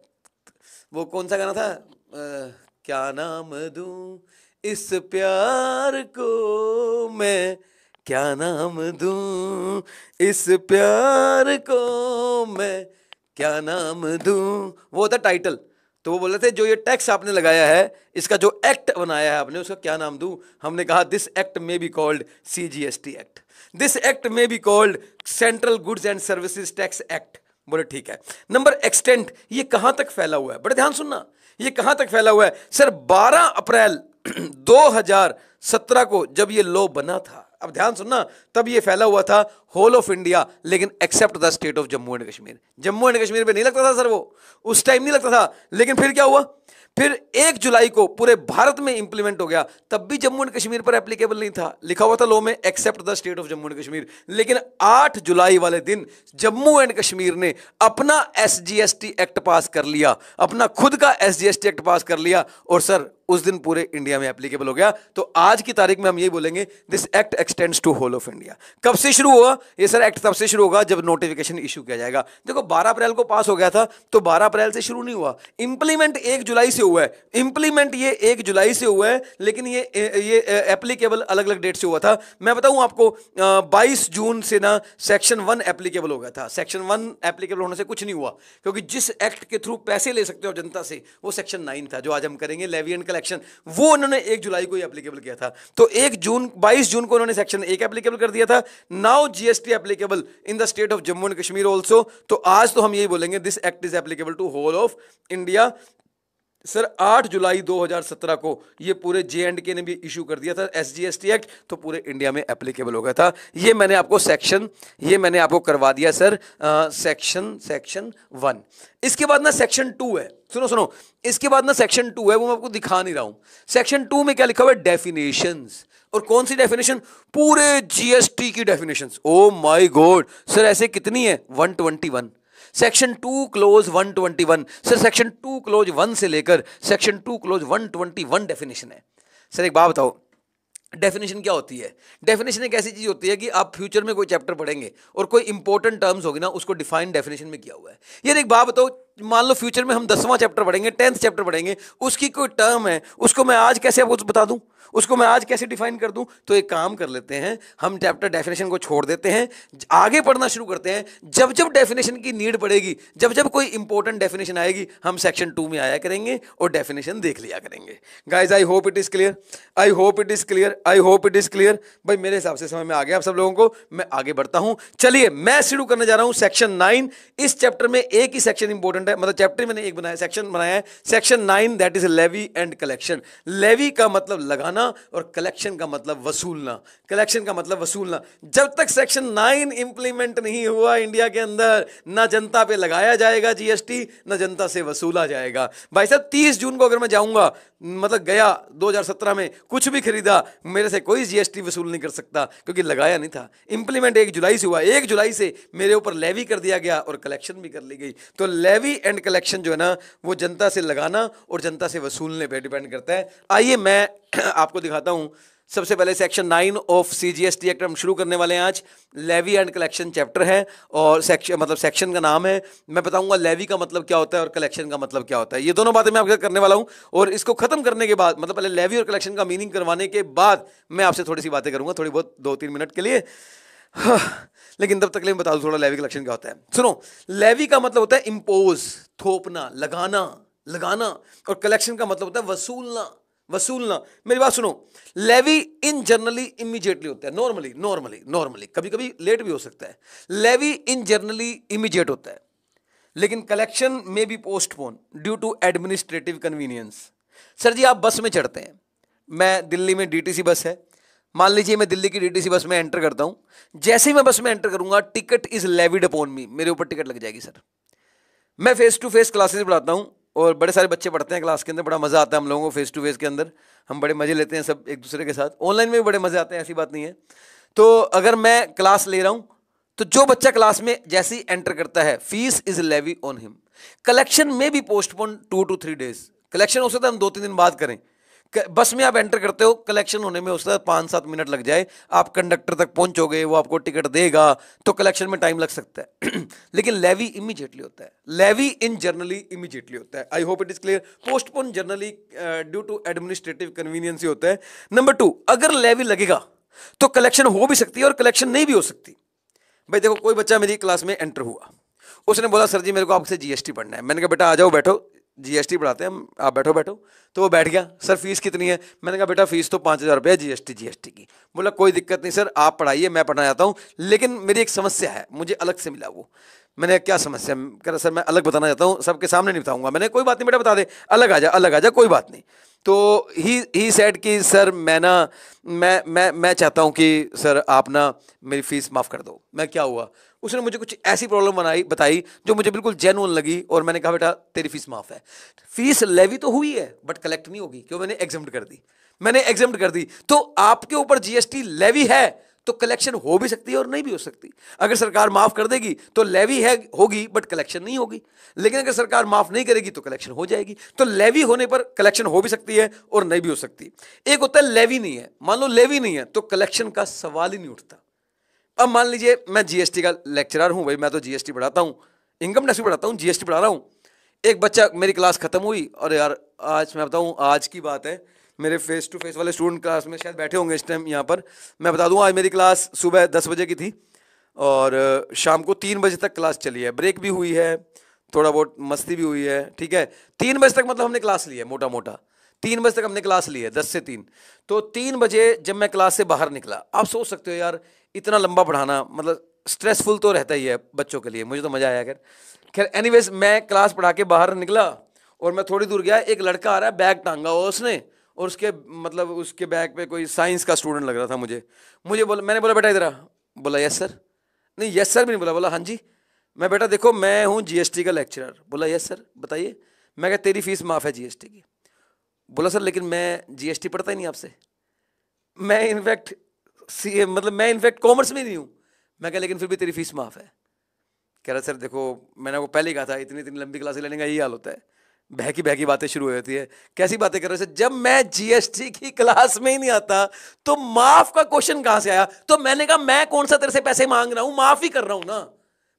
वो कौन सा गाना था आ, क्या नाम दूं इस प्यार को मैं क्या नाम दूं इस प्यार को मैं क्या नाम दूं वो था टाइटल तो वो बोल रहे थे जो ये टैक्स आपने लगाया है इसका जो एक्ट बनाया है आपने उसका क्या नाम दूँ हमने कहा this act may be called C G S T act this act may be called central goods and services tax act बोले ठीक है नंबर एक्सटेंट ये कहां तक फैला हुआ है बड़े ध्यान सुनना ये कहां तक फैला हुआ है सर 12 अप्रैल 2017 को जब ये लॉ बना था अब ध्यान सुनना तब ये फैला हुआ था होल ऑफ इंडिया लेकिन except the state of Jammu and Kashmir Jammu and Kashmir पे नहीं लगता था सर वो उस टाइम नहीं लगता था लेकिन फिर क्या हुआ फिर एक जुलाई को पूरे भारत में इंप्लीमेंट हो गया तब भी जम्मू एंड कश्मीर पर एप्लीकेबल नहीं था लिखा हुआ था लॉ में except the state of Jammu and Kashmir लेकिन 8 जुलाई वाले दिन जम्मू एंड कश्मीर ने अपना एस एक्ट पास कर लिया अपना खुद का एस एक्ट पास कर लिया और सर उस दिन पूरे इंडिया में एप्लीकेबल हो गया तो आज की तारीख में हम यही बोलेंगे this act extends to whole of India कब से शुरू हुआ ये सर एक्ट तब से शुरू होगा जब नोटिफिकेशन इशू किया जाएगा देखो 12 अप्रैल को पास हो गया था तो 12 अप्रैल से शुरू नहीं हुआ इंप्लीमेंट एक जुलाई से हुआ है इंप्लीमेंट ये एक जुलाई से हुआ है लेकिन ये ये एप्लीकेबल अलग अलग डेट से हुआ था मैं बताऊँ आपको बाईस जून से ना सेक्शन वन एप्लीकेबल हो गया था सेक्शन वन एप्लीकेबल होने से कुछ नहीं हुआ क्योंकि जिस एक्ट के थ्रू पैसे ले सकते हो जनता से वो सेक्शन नाइन था जो आज हम करेंगे लेवी एंड इलेक्शन वो उन्होंने एक जुलाई को ही अप्लीकेबल किया था तो एक जून बाईस जून को उन्होंने सेक्शन एक एप्लीकेबल कर दिया था now GST applicable in the state of Jammu and Kashmir also तो आज तो हम यही बोलेंगे this act is applicable to whole of India sir 8 जुलाई 2017 को ये पूरे जे एंड के ने भी इशू कर दिया था S G S T act तो पूरे इंडिया में एप्लीकेबल हो गया था ये मैंने आपको सेक्शन ये मैंने आपको करवा दिया सर सेक्शन सेक्शन वन इसके बाद ना सेक्शन टू है सुनो सुनो इसके बाद ना सेक्शन टू है वो मैं आपको दिखा नहीं रहा हूँ सेक्शन टू में क्या लिखा हुआ है डेफिनेशन और कौन सी डेफिनेशन पूरे जीएसटी की definition oh my god sir ऐसे कितनी है one section two clause 121 sir section two clause one से लेकर सेक्शन टू क्लोज 121 डेफिनेशन है सर एक बात बताओ डेफिनेशन क्या होती है डेफिनेशन एक ऐसी चीज़ होती है कि आप फ्यूचर में कोई चैप्टर पढ़ेंगे और कोई इंपॉर्टेंट टर्म्स होगी ना उसको डिफाइन डेफिनेशन में किया हुआ है यार एक बात बताओ मान लो फ्यूचर में हम दसवां चैप्टर पढ़ेंगे टेंथ चैप्टर पढ़ेंगे उसकी कोई टर्म है उसको मैं आज कैसे आपको बता दूं उसको मैं आज कैसे डिफाइन कर दूं तो एक काम कर लेते हैं हम चैप्टर डेफिनेशन को छोड़ देते हैं आगे पढ़ना शुरू करते हैं जब जब डेफिनेशन की नीड पड़ेगी जब जब कोई इंपॉर्टेंट डेफिनेशन आएगी हम सेक्शन टू में आया करेंगे और डेफिनेशन देख लिया करेंगे guys I hope it is clear I hope it is clear I hope it is clear भाई मेरे हिसाब से समय में आ गया आप सब लोगों को मैं आगे बढ़ता हूँ चलिए मैं शुरू करने जा रहा हूं सेक्शन नाइन इस चैप्टर में एक ही सेक्शन इंपॉर्टेंट सेक्शन है मतलब चैप्टर मैंने एक बनाया सेक्शन बनाया है section nine that is levy and collection levy का मतलब लगाना और कलेक्शन का मतलब वसूलना कलेक्शन का मतलब वसूलना जब तक सेक्शन नाइन इंप्लीमेंट नहीं हुआ इंडिया के अंदर ना जनता पे लगाया जाएगा जीएसटी ना जनता से वसूला जाएगा भाई साहब तीस जून को अगर मैं जाऊंगा मतलब गया 2017 में कुछ भी खरीदा मेरे से कोई जीएसटी वसूल नहीं कर सकता क्योंकि लगाया नहीं था इंप्लीमेंट एक जुलाई से हुआ एक जुलाई से मेरे ऊपर लेवी कर दिया गया और कलेक्शन भी कर ली गई तो लेवी सप्लाई एंड कलेक्शन जो है ना वो जनता से लगाना और जनता से वसूलने पर डिपेंड करता है आइए मैं आपको दिखाता हूँ सबसे पहले section nine of C G S T act हम शुरू करने वाले हैं आज लेवी एंड कलेक्शन चैप्टर है और सेक्शन मतलब सेक्शन का नाम है मैं बताऊंगा लेवी का मतलब क्या होता है और कलेक्शन का मतलब क्या होता है ये दोनों बातें मैं आपके साथ करने वाला हूं और इसको खत्म करने के बाद मतलब पहले लेवी और कलेक्शन का मीनिंग करवाने के बाद मैं आपसे थोड़ी सी बातें करूंगा थोड़ी बहुत दो तीन मिनट के लिए हाँ, लेकिन तब तक ले बता दू थोड़ा लेवी का लक्षण क्या होता है सुनो लेवी का मतलब होता है इम्पोज थोपना लगाना लगाना और कलेक्शन का मतलब होता है वसूलना वसूलना मेरी बात सुनो लेवी इन जनरली इमीजिएटली होता है नॉर्मली नॉर्मली नॉर्मली कभी कभी लेट भी हो सकता है लेवी इन जनरली इमीजिएट होता है लेकिन कलेक्शन में भी postpone due to administrative convenience sir ji आप बस में चढ़ते हैं मैं दिल्ली में डीटीसी बस है मान लीजिए मैं दिल्ली की डीटीसी बस में एंटर करता हूं जैसे ही मैं बस में एंटर करूंगा ticket is levied upon me मेरे ऊपर टिकट लग जाएगी सर मैं फेस टू फेस क्लासेस पढ़ाता हूँ और बड़े सारे बच्चे पढ़ते हैं क्लास के अंदर बड़ा मज़ा आता है हम लोगों को फेस टू फेस के अंदर हम बड़े मज़े लेते हैं सब एक दूसरे के साथ ऑनलाइन में भी बड़े मज़े आते हैं ऐसी बात नहीं है तो अगर मैं क्लास ले रहा हूँ तो जो बच्चा क्लास में जैसे ही एंटर करता है fees is levy on him collection में भी postpone to two three days collection हो सकता है हम दो तीन दिन बाद करें बस में आप एंटर करते हो कलेक्शन होने में उसका पाँच सात मिनट लग जाए आप कंडक्टर तक पहुंचोगे वो आपको टिकट देगा तो कलेक्शन में टाइम लग सकता है लेकिन लेवी इमीजिएटली होता है लेवी इन जर्नली इमीजिएटली होता है I hope it is clear postpone generally due to administrative convenience ही होता है नंबर टू अगर लेवी लगेगा तो कलेक्शन हो भी सकती है और कलेक्शन नहीं भी हो सकती भाई देखो कोई बच्चा मेरी क्लास में एंटर हुआ उसने बोला सर जी मेरे को आपसे जीएसटी पढ़ना है मैंने कहा बेटा आ जाओ बैठो जीएसटी बढ़ाते हैं हम आप बैठो बैठो तो वो बैठ गया सर फीस कितनी है मैंने कहा बेटा फीस तो पाँच हज़ार रुपये जी एस की बोला कोई दिक्कत नहीं सर आप पढ़ाइए मैं पढ़ना चाहता हूँ लेकिन मेरी एक समस्या है मुझे अलग से मिला वो मैंने क्या समस्या कह रहा सर मैं अलग बताना चाहता हूँ सबके सामने नहीं बताऊँगा मैंने कोई बात नहीं बेटा बता दे अलग आ जा अलग आ जा कोई बात नहीं तो ही ही सेड कि सर मैं ना मैं मैं मैं चाहता हूँ कि सर आप ना मेरी फ़ीस माफ़ कर दो मैं क्या हुआ उसने मुझे कुछ ऐसी प्रॉब्लम बनाई बताई जो मुझे बिल्कुल जेनुअन लगी और मैंने कहा बेटा तेरी फ़ीस माफ़ है फ़ीस लेवी तो हुई है बट कलेक्ट नहीं होगी क्यों मैंने एग्जाम कर दी मैंने एग्जाम कर दी तो आपके ऊपर जीएसटी लेवी है तो कलेक्शन हो भी सकती है और नहीं भी हो सकती अगर सरकार माफ़ कर देगी तो लेवी है होगी बट कलेक्शन नहीं होगी लेकिन अगर सरकार माफ़ नहीं करेगी तो कलेक्शन हो जाएगी तो लेवी होने पर कलेक्शन हो भी सकती है और नहीं भी हो सकती एक होता है लेवी नहीं है मान लो लेवी नहीं है तो कलेक्शन का सवाल ही नहीं उठता अब मान लीजिए मैं जीएसटी का लेक्चरर हूं भाई मैं तो जीएसटी पढ़ाता हूँ इनकम टैक्स भी पढ़ाता हूँ जीएसटी पढ़ा रहा हूँ एक बच्चा मेरी क्लास खत्म हुई और यार आज मैं बताऊँ आज की बात है मेरे फेस टू फेस वाले स्टूडेंट क्लास में शायद बैठे होंगे इस टाइम यहाँ पर मैं बता दूँ आज मेरी क्लास सुबह दस बजे की थी और शाम को तीन बजे तक क्लास चली है ब्रेक भी हुई है थोड़ा बहुत मस्ती भी हुई है ठीक है तीन बजे तक मतलब हमने क्लास ली है मोटा मोटा तीन बजे तक हमने क्लास ली है दस से तीन तो तीन बजे जब मैं क्लास से बाहर निकला आप सोच सकते हो यार इतना लंबा पढ़ाना मतलब स्ट्रेसफुल तो रहता ही है बच्चों के लिए मुझे तो मज़ा आया खैर खैर एनी मैं क्लास पढ़ा के बाहर निकला और मैं थोड़ी दूर गया एक लड़का आ रहा है बैग टांगा हुआ उसने और उसके मतलब उसके बैग पे कोई साइंस का स्टूडेंट लग रहा था मुझे मुझे बोला मैंने बोला बेटा इधर बोला यस सर नहीं यस सर भी नहीं बोला बोला हाँ जी मैं बेटा देखो मैं हूँ जीएसटी का लेक्चरर बोला यस सर बताइए मैं क्या तेरी फीस माफ़ है जीएसटी की बोला सर लेकिन मैं जीएसटी पढ़ता ही नहीं आपसे मैं इनफैक्ट सी मतलब मैं इनफैक्ट कॉमर्स में नहीं हूँ मैं क्या लेकिन फिर भी तेरी फीस माफ़ है कह रहा सर देखो मैंने वो पहले ही कहा था इतनी इतनी लंबी क्लासें लेने का यही हाल होता है बहकी बहकी बातें शुरू हो जाती है कैसी बातें कर रहे थे जब मैं जीएसटी की क्लास में ही नहीं आता तो माफ का क्वेश्चन कहां से आया तो मैंने कहा मैं कौन सा तेरे से पैसे मांग रहा हूं माफ ही कर रहा हूं ना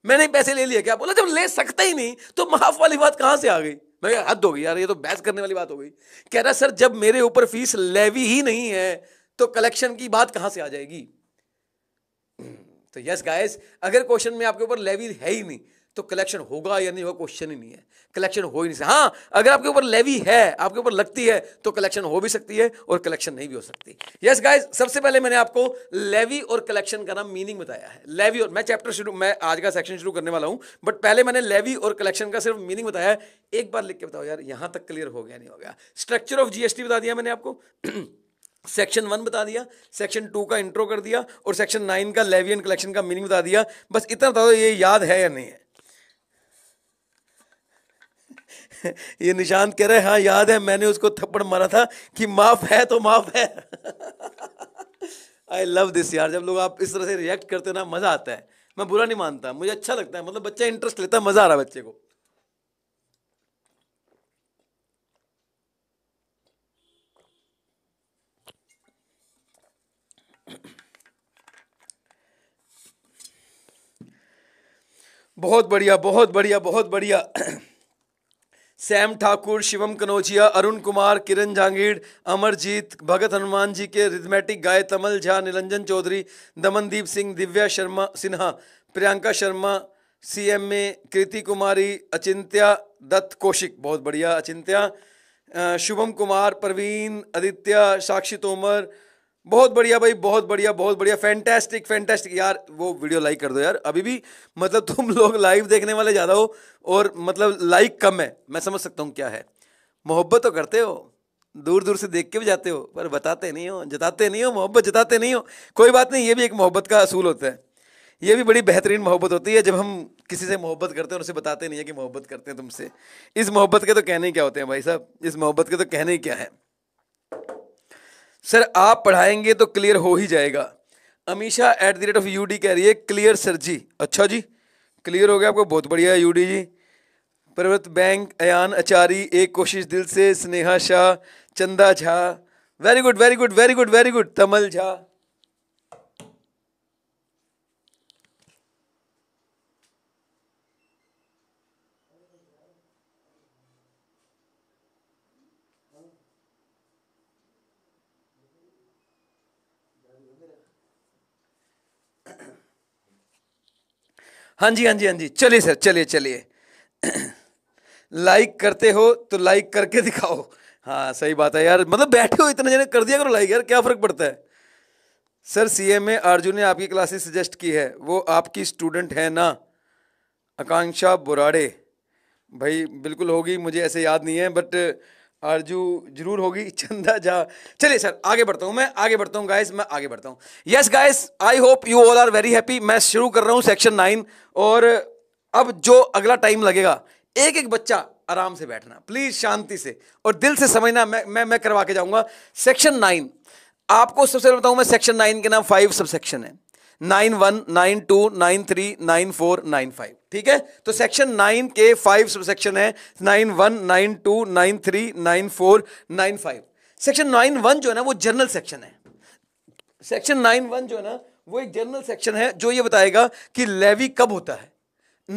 मैंने पैसे ले लिए क्या बोला जब ले सकता ही नहीं तो माफ वाली बात कहां से आ गई मैं हद हो गई यार ये तो बहस करने वाली बात हो गई कह रहा सर जब मेरे ऊपर फीस लेवी ही नहीं है तो कलेक्शन की बात कहां से आ जाएगी hmm, तो यस गाइस अगर क्वेश्चन में आपके ऊपर लेवी है ही नहीं तो कलेक्शन होगा या नहीं होगा क्वेश्चन ही नहीं है कलेक्शन हो ही नहीं सकता हाँ अगर आपके ऊपर लेवी है आपके ऊपर लगती है तो कलेक्शन हो भी सकती है और कलेक्शन नहीं भी हो सकती यस yes, गाइस सबसे पहले मैंने आपको लेवी और कलेक्शन का नाम मीनिंग बताया है लेवी और मैं चैप्टर शुरू मैं आज का सेक्शन शुरू करने वाला हूँ बट पहले मैंने लेवी और कलेक्शन का सिर्फ मीनिंग बताया एक बार लिख के बताओ यार यहाँ तक क्लियर हो गया नहीं हो गया स्ट्रक्चर ऑफ जीएसटी बता दिया मैंने आपको सेक्शन वन बता दिया सेक्शन टू का इंट्रो कर दिया और सेक्शन नाइन का लेवी एंड कलेक्शन का मीनिंग बता दिया बस इतना बता दो ये याद है या नहीं है ये निशान कह रहे हैं हाँ याद है मैंने उसको थप्पड़ मारा था कि माफ है तो माफ है आई लव दिस यार जब लोग आप इस तरह से रिएक्ट करते ना मज़ा आता है मैं बुरा नहीं मानता मुझे अच्छा लगता है मतलब बच्चा इंटरेस्ट लेता है मज़ा आ रहा है बच्चे को बहुत बढ़िया बहुत बढ़िया बहुत बढ़िया सैम ठाकुर शिवम कनौजिया अरुण कुमार किरण जांगीड़ अमरजीत भगत हनुमान जी के rhythmic guy Tamal Jha Niranjan Chaudhary Damandeep Singh Divya Sharma Sinha Priyanka Sharma C M A Kriti Kumari Achintya Dutt Kaushik बहुत बढ़िया अचिंत्या शुभम कुमार प्रवीण आदित्य साक्षी तोमर बहुत बढ़िया भाई बहुत बढ़िया बहुत बढ़िया फैंटेस्टिक फैंटेस्टिक यार वो वीडियो लाइक कर दो यार अभी भी मतलब तुम लोग लाइव देखने वाले ज़्यादा हो और मतलब लाइक कम है मैं समझ सकता हूँ क्या है मोहब्बत तो करते हो दूर दूर से देख के भी जाते हो पर बताते नहीं हो जताते नहीं हो मोहब्बत जताते नहीं हो कोई बात नहीं ये भी एक मोहब्बत का असूल होता है ये भी बड़ी बेहतरीन मोहब्बत होती है जब हम किसी से मोहब्बत करते हैं और उसे बताते नहीं है कि मोहब्बत करते हैं तुमसे इस मोहब्बत के तो कहने ही क्या होते हैं भाई साहब इस मोहब्बत के तो कहने ही क्या है सर आप पढ़ाएंगे तो क्लियर हो ही जाएगा Amisha at the rate of U D कह रही है क्लियर सर जी अच्छा जी क्लियर हो गया आपको बहुत बढ़िया है यू डी जी पर्वत बैंक अयान आचारी एक कोशिश दिल से Sneha Shah Chanda Jha very good very good very good very good Tamal Jha हाँ जी हाँ जी हाँ जी चलिए सर चलिए चलिए लाइक करते हो तो लाइक करके दिखाओ हाँ सही बात है यार मतलब बैठे हो इतने जने कर दिया करो लाइक यार क्या फ़र्क पड़ता है सर सी एम ए आरजू ने आपकी क्लासेस सजेस्ट की है वो आपकी स्टूडेंट है ना आकांक्षा बुराड़े भाई बिल्कुल होगी मुझे ऐसे याद नहीं है बट आरजू जरूर होगी चंदा जा चलिए सर आगे बढ़ता हूँ मैं आगे बढ़ता हूँ गाइस मैं आगे बढ़ता हूँ yes guys I hope you all are very happy मैं शुरू कर रहा हूँ सेक्शन नाइन और अब जो अगला टाइम लगेगा एक एक बच्चा आराम से बैठना प्लीज़ शांति से और दिल से समझना मैं मैं मैं करवा के जाऊँगा सेक्शन नाइन आपको सबसे बताऊँ मैं सेक्शन नाइन के नाम फाइव सब सेक्शन है nine one nine two nine three nine four nine five ठीक है तो सेक्शन नाइन के फाइव सब सेक्शन है nine one nine two nine three nine four nine five section nine one जो है ना वो जनरल सेक्शन है सेक्शन नाइन वन जो है ना वो एक जनरल सेक्शन है जो ये बताएगा कि लेवी कब होता है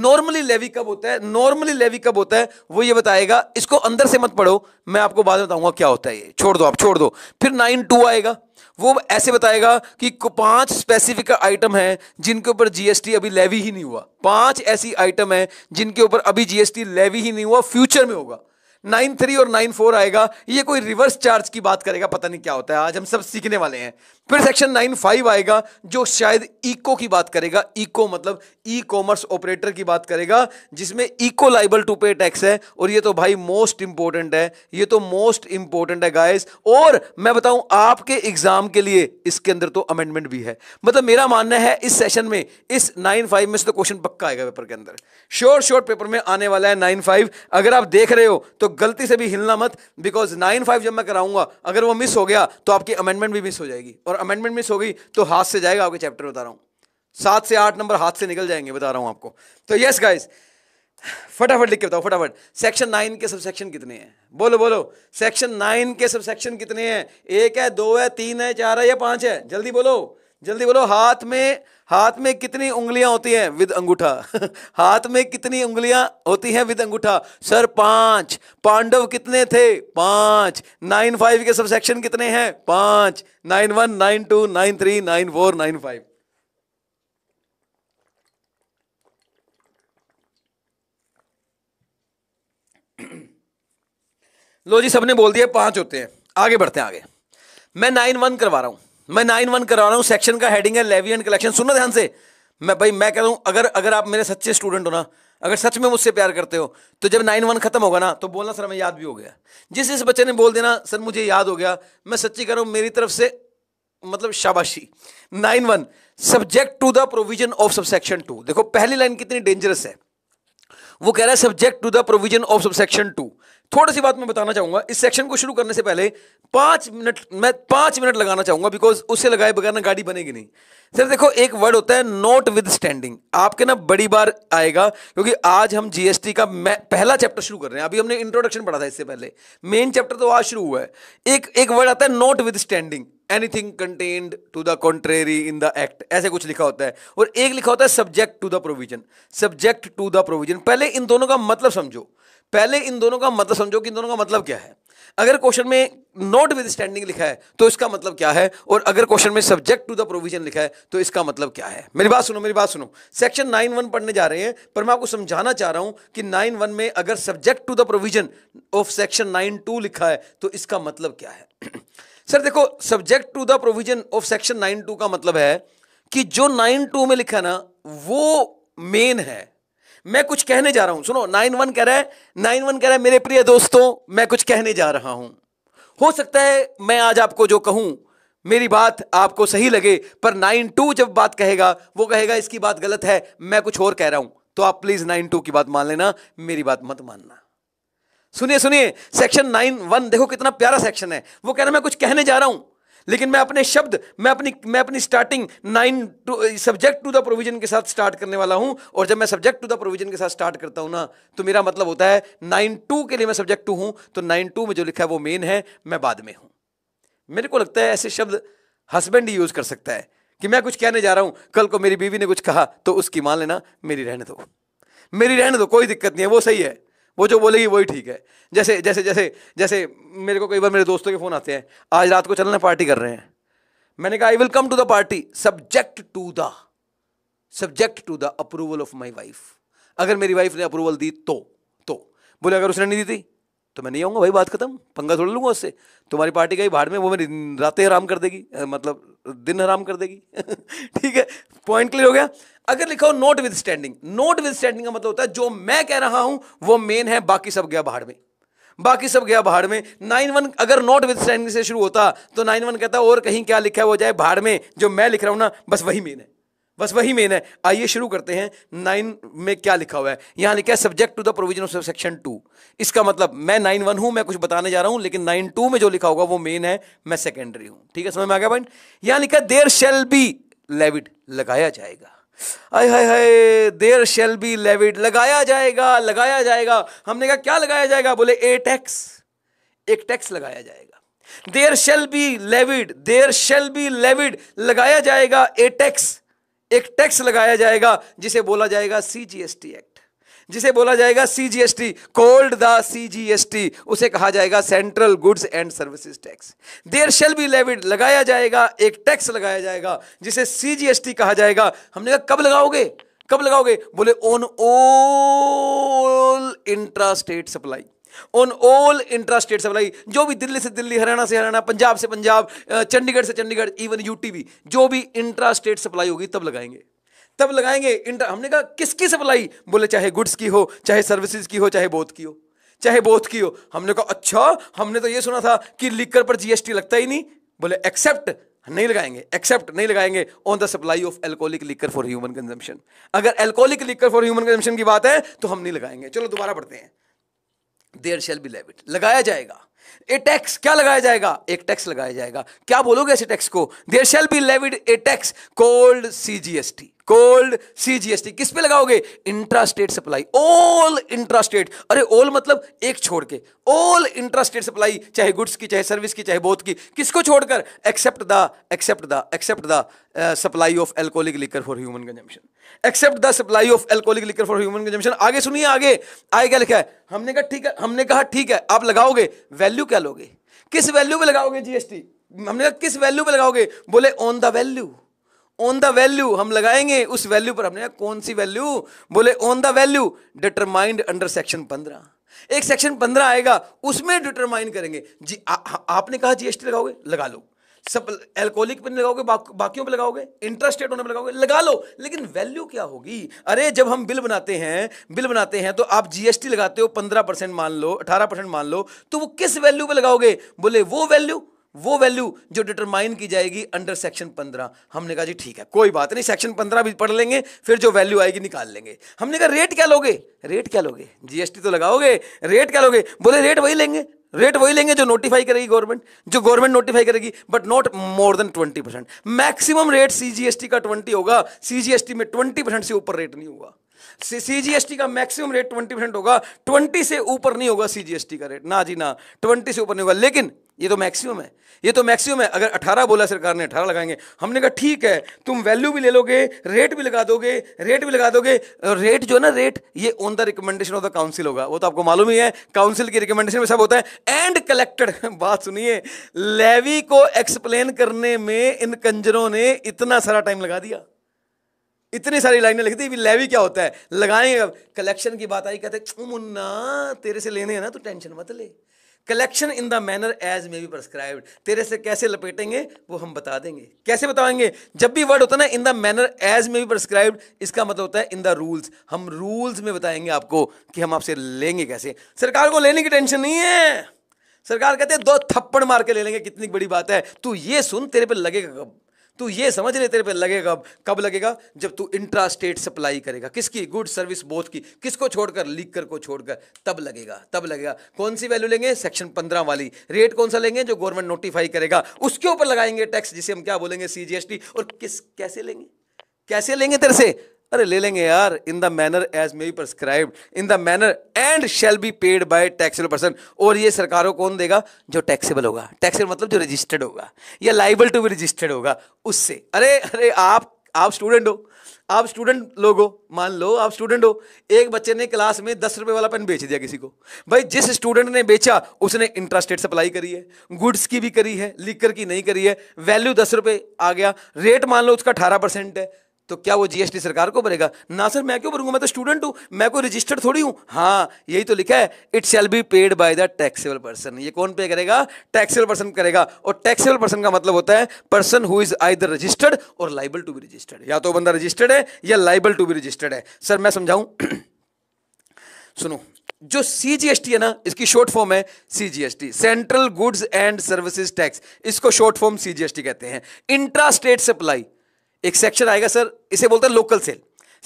नॉर्मली लेवी कब होता है नॉर्मली लेवी कब होता है वो ये बताएगा इसको अंदर से मत पढ़ो मैं आपको बाद में बताऊंगा क्या होता है ये छोड़ दो आप छोड़ दो फिर नाइन टू आएगा वो ऐसे बताएगा कि पांच स्पेसिफिक आइटम है जिनके ऊपर जीएसटी अभी लेवी ही नहीं हुआ पांच ऐसी आइटम है जिनके ऊपर अभी जीएसटी लेवी ही नहीं हुआ फ्यूचर में होगा नाइन थ्री और नाइन फोर आएगा ये कोई रिवर्स चार्ज की बात करेगा पता नहीं क्या होता है आज हम सब सीखने वाले हैं फिर सेक्शन नाइन फाइव आएगा जो शायद इको की बात करेगा इको मतलब ई कॉमर्स ऑपरेटर की बात करेगा जिसमें इको लाइबल टू पे टैक्स है और ये तो भाई मोस्ट इंपॉर्टेंट है ये तो मोस्ट इंपॉर्टेंट है गाइस और मैं बताऊं आपके एग्जाम के लिए इसके अंदर तो अमेंडमेंट भी है मतलब मेरा मानना है इस सेशन में इस नाइन फाइव में से तो क्वेश्चन पक्का आएगा पेपर के अंदर श्योर शोर पेपर में आने वाला है नाइन फाइव अगर आप देख रहे हो तो गलती से भी हिलना मत बिकॉज नाइन फाइव जब मैं कराऊंगा अगर वो मिस हो गया तो आपकी अमेंडमेंट भी मिस हो जाएगी और अमेंडमेंट मिस हो गई तो हाथ से जाएगा आपके चैप्टर बता रहा हूँ सात से आठ नंबर हाथ से निकल जाएंगे बता रहा हूँ आपको तो यस गाइज फटाफट लिख के बताओ फटाफट सेक्शन नाइन के सब सेक्शन कितने हैं बोलो बोलो सेक्शन नाइन के सब सेक्शन कितने हैं एक है दो है तीन है चार है या पांच है जल्दी बोलो जल्दी बोलो हाथ में हाथ में कितनी उंगलियां होती हैं विद अंगूठा हाथ में कितनी उंगलियां होती हैं विद अंगूठा सर पांच पांडव कितने थे पांच नाइन फाइव के सब सेक्शन कितने हैं पांच nine one nine two nine three nine four nine five लो जी सबने बोल दिया पांच होते हैं आगे बढ़ते हैं आगे मैं नाइन वन करवा रहा हूं मैं नाइन वन करा रहा हूँ सेक्शन का हेडिंग है लेवी एंड कलेक्शन सुनना ध्यान से मैं भाई मैं कह रहा हूँ अगर अगर आप मेरे सच्चे स्टूडेंट हो ना अगर सच में मुझसे प्यार करते हो तो जब नाइन वन खत्म होगा ना तो बोलना सर हमें याद भी हो गया जिस जिस बच्चे ने बोल देना सर मुझे याद हो गया मैं सच्ची कह रहा हूँ मेरी तरफ से मतलब शाबाशी nine one subject to the provision of subsection two देखो पहली लाइन कितनी डेंजरस है वो कह रहा है subject to the provision of subsection two थोड़ी सी बात मैं बताना चाहूंगा इस सेक्शन को शुरू करने से पहले पांच मिनट मैं पांच मिनट लगाना चाहूंगा बिकॉज उससे लगाए बगैर ना गाड़ी बनेगी नहीं सर देखो एक वर्ड होता है नॉट विद स्टैंडिंग आपके ना बड़ी बार आएगा क्योंकि आज हम जीएसटी का पहला चैप्टर शुरू कर रहे हैं अभी हमने इंट्रोडक्शन पढ़ा था इससे पहले मेन चैप्टर तो आज शुरू हुआ है एक एक वर्ड आता है notwithstanding anything contained to the contrary in the act ऐसे कुछ लिखा होता है और एक लिखा होता है subject to the provision subject to the provision पहले इन दोनों का मतलब समझो पहले इन दोनों का मतलब समझो कि इन दोनों का मतलब क्या है अगर क्वेश्चन में नॉट विद स्टैंडिंग लिखा है तो इसका मतलब क्या है और अगर क्वेश्चन में सब्जेक्ट टू द प्रोविजन लिखा है तो इसका मतलब क्या है मेरी बात सुनो मेरी बात सुनो सेक्शन नाइन वन पढ़ने जा रहे हैं पर मैं आपको समझाना चाह रहा हूं कि नाइन वन में अगर subject to the provision of section nine two लिखा है तो इसका मतलब क्या है सर देखो subject to the provision of section nine two का मतलब है कि जो नाइन टू में लिखा ना वो मेन है मैं कुछ कहने जा रहा हूं सुनो नाइन वन कह रहा है नाइन वन कह रहा है मेरे प्रिय दोस्तों मैं कुछ कहने जा रहा हूं हो सकता है मैं आज आपको जो कहूं मेरी बात आपको सही लगे पर नाइन टू जब बात कहेगा वो कहेगा इसकी बात गलत है मैं कुछ और कह रहा हूं तो आप प्लीज नाइन टू की बात मान लेना मेरी बात मत मानना सुनिए सुनिए सेक्शन नाइन वन देखो कितना प्यारा सेक्शन है वो कह रहा मैं कुछ कहने जा रहा हूं लेकिन मैं अपने शब्द मैं अपनी मैं अपनी starting nine two subject to the provision के साथ स्टार्ट करने वाला हूं और जब मैं सब्जेक्ट टू द प्रोविजन के साथ स्टार्ट करता हूं ना तो मेरा मतलब होता है नाइन टू के लिए मैं सब्जेक्ट टू हूं तो नाइन टू में जो लिखा है वो मेन है मैं बाद में हूं मेरे को लगता है ऐसे शब्द हस्बैंड ही यूज कर सकता है कि मैं कुछ कहने जा रहा हूं कल को मेरी बीवी ने कुछ कहा तो उसकी मान लेना मेरी रहने दो मेरी रहने दो कोई दिक्कत नहीं है वो सही है वो जो बोलेगी वही ठीक है जैसे जैसे जैसे जैसे मेरे को कई बार मेरे दोस्तों के फ़ोन आते हैं आज रात को चलना पार्टी कर रहे हैं मैंने कहा I will come to the party subject to the subject to the approval of my wife अगर मेरी वाइफ ने अप्रूवल दी तो तो बोले अगर उसने नहीं दी थी तो मैं नहीं आऊँगा भाई बात खत्म पंगा थोड़ा लूँगा उससे तुम्हारी पार्टी गई ही भाड़ में वो मेरी रातें हराम कर देगी मतलब दिन हराम कर देगी ठीक है पॉइंट क्लियर हो गया अगर लिखा हो notwithstanding notwithstanding का मतलब होता है जो मैं कह रहा हूं वो मेन है बाकी सब गया बाहर में बाकी सब गया बाहर में नाइन वन अगर नोट विद स्टैंडिंग से शुरू होता तो नाइन वन कहता और कहीं क्या लिखा हो जाए बाहर में जो मैं लिख रहा हूं ना बस वही मेन है बस वही मेन है आइए शुरू करते हैं नाइन में क्या लिखा हुआ है यहां लिखा है subject to the provision of section two इसका मतलब मैं नाइन वन हूं मैं कुछ बताने जा रहा हूं लेकिन नाइन टू में जो लिखा होगा वो मेन है मैं सेकेंडरी हूं ठीक है समझ में आ गया पॉइंट यहां लिखा है देर शेल बी लेविड लगाया जाएगा आय हाय हाय देर शेल बी लेविड लगाया जाएगा लगाया जाएगा हमने कहा क्या लगाया जाएगा बोले ए टैक्स एक टैक्स लगाया जाएगा there shall be levied there shall be levied लगाया जाएगा ए टैक्स एक टैक्स लगाया जाएगा जिसे बोला जाएगा C G S T act जिसे बोला जाएगा सीजीएसटी कोल्ड द सीजीएसटी उसे कहा जाएगा central goods and services tax there shall be levied लगाया जाएगा एक टैक्स लगाया जाएगा जिसे सीजीएसटी कहा जाएगा हमने कहा कब लगाओगे कब लगाओगे बोले on all intra state supply on all intra state supply जो भी दिल्ली से दिल्ली हरियाणा से हरियाणा पंजाब से पंजाब चंडीगढ़ से चंडीगढ़ इवन यूटी भी जो भी इंट्रा स्टेट सप्लाई होगी तब लगाएंगे तब लगाएंगे इंटर हमने कहा किसकी सप्लाई बोले चाहे गुड्स की हो चाहे सर्विसेज की हो चाहे बोथ की हो चाहे बोथ की हो हमने कहा अच्छा हमने तो ये सुना था कि लिकर पर जीएसटी लगता ही नहीं बोले एक्सेप्ट नहीं लगाएंगे एक्सेप्ट नहीं लगाएंगे on the supply of alcoholic liquor for human consumption अगर alcoholic liquor for human consumption की बात है तो हम नहीं लगाएंगे चलो दोबारा पढ़ते हैं देयर शेल बी लेबिट लगाया जाएगा ए टैक्स क्या लगाया जाएगा एक टैक्स लगाया जाएगा क्या बोलोगे ऐसे टैक्स को there shall be levied a tax called C called CGST किस पे लगाओगे इंट्रास्टेट सप्लाई ऑल इंट्रास्टेट अरे ऑल मतलब एक छोड़ के ऑल इंट्रास्टेट सप्लाई चाहे गुड्स की चाहे सर्विस की चाहे बोथ की किसको छोड़कर except the except the except the supply of alcoholic liquor for human consumption except the supply of alcoholic liquor for human consumption आगे सुनिए आगे आगे क्या लिखा है हमने कहा ठीक है हमने कहा ठीक है आप लगाओगे वैल्यू क्या लोगे किस वैल्यू पे लगाओगे जीएसटी हमने कहा किस वैल्यू पे लगाओगे बोले on the value on the value हम लगाएंगे उस वैल्यू पर हमने कौन सी वैल्यू बोले on the value determined under section पंद्रह एक सेक्शन पंद्रह आएगा उसमें डिटरमाइन करेंगे जी आ, आ, आपने कहा जीएसटी लगाओगे लगा लो सब एल्कोहलिक पे नहीं लगाओगे बाक, बाकियों पे लगाओगे इंटरेस्टेड होने पर लगाओगे लगा लो लेकिन वैल्यू क्या होगी अरे जब हम बिल बनाते हैं बिल बनाते हैं तो आप जीएसटी लगाते हो पंद्रह परसेंट मान लो अठारह परसेंट मान लो तो वो किस वैल्यू पे लगाओगे बोले वो वैल्यू वो वैल्यू जो डिटरमाइन की जाएगी अंडर सेक्शन पंद्रह हमने कहा जी ठीक है कोई बात नहीं सेक्शन पंद्रह भी पढ़ लेंगे फिर जो वैल्यू आएगी निकाल लेंगे हमने कहा रेट क्या लोगे रेट क्या लोगे जीएसटी तो लगाओगे रेट क्या लोगे बोले रेट वही लेंगे रेट वही लेंगे जो नोटिफाई करेगी गवर्नमेंट जो गवर्नमेंट नोटिफाई करेगी but not more than twenty percent maximum rate CGST का ट्वेंटी होगा सीजीएसटी में ट्वेंटी परसेंट से ऊपर रेट नहीं होगा सीजीएसटी का मैक्सिमम रेट ट्वेंटी परसेंट होगा ट्वेंटी से ऊपर नहीं होगा सीजीएसटी का रेट ना जी ना ट्वेंटी से ऊपर नहीं होगा लेकिन ये तो मैक्सिमम है ये तो मैक्सिमम है अगर अठारह बोला सरकार ने अठारह लगाएंगे हमने कहा ठीक है तुम वैल्यू भी ले लोगे रेट भी लगा दोगे रेट भी लगा दोगे रेट जो है ना रेट ये on the recommendation of the council होगा वो तो आपको मालूम ही है काउंसिल की रिकमेंडेशन में सब होता है एंड कलेक्टेड बात सुनिए लेवी को एक्सप्लेन करने में इन कंजरों ने इतना सारा टाइम लगा दिया इतनी सारी लाइनें लिखती दी लेवी क्या होता है लगाएंगे कलेक्शन की बात आई कहते मुन्ना तेरे से लेने हैं ना तो टेंशन मत ले collection in the manner as may be prescribed तेरे से कैसे लपेटेंगे वो हम बता देंगे कैसे बताएंगे जब भी वर्ड होता है ना in the manner as may be prescribed इसका मतलब होता है इन द रूल्स हम रूल्स में बताएंगे आपको कि हम आपसे लेंगे कैसे सरकार को लेने की टेंशन नहीं है सरकार कहते हैं दो थप्पड़ मार के ले लेंगे कितनी बड़ी बात है तू ये सुन तेरे पर लगेगा कब तू ये समझ ले तेरे पे लगेगा कब लगेगा जब तू इंट्रा स्टेट सप्लाई करेगा किसकी गुड सर्विस बोथ की किसको छोड़कर लीकर को छोड़कर तब लगेगा तब लगेगा कौन सी वैल्यू लेंगे सेक्शन पंद्रह वाली रेट कौन सा लेंगे जो गवर्नमेंट नोटिफाई करेगा उसके ऊपर लगाएंगे टैक्स जिसे हम क्या बोलेंगे सीजीएसटी और किस कैसे लेंगे कैसे लेंगे तेरे से अरे ले लेंगे यार in the manner as may be prescribe in the manner and shall be paid by taxable person और ये सरकारों को कौन देगा जो टैक्सेबल होगा टैक्सेबल मतलब जो रजिस्टर्ड होगा या लाइबल टू बी रजिस्टर्ड होगा उससे अरे अरे आप आप स्टूडेंट हो आप स्टूडेंट लोग हो मान लो आप स्टूडेंट हो एक बच्चे ने क्लास में दस रुपए वाला पेन बेच दिया किसी को भाई जिस स्टूडेंट ने बेचा उसने इंटरेस्टेड सप्लाई करी है गुड्स की भी करी है लिकर की नहीं करी है वैल्यू दस रुपये आ गया रेट मान लो उसका अठारह परसेंट है तो क्या वो जीएसटी सरकार को भरेगा ना सर मैं क्यों भरूंगा मैं तो स्टूडेंट हूं मैं कोई रजिस्टर्ड थोड़ी हूं हाँ यही तो लिखा है it shall be paid by the taxable person ये कौन पे करेगा टैक्सेबल पर्सन करेगा और टैक्सेबल पर्सन का मतलब होता है person who is I registered और लाइबल टू बी रजिस्टर्ड या तो बंदा रजिस्टर्ड है या लाइबल टू बी रजिस्टर्ड है सर मैं समझाऊं सुनो जो सी जी एस टी है ना इसकी शॉर्ट फॉर्म है C G S T central goods and services tax इसको short form C G S T कहते हैं इंट्रा स्टेट सप्लाई एक सेक्शन आएगा सर इसे बोलते हैं local sale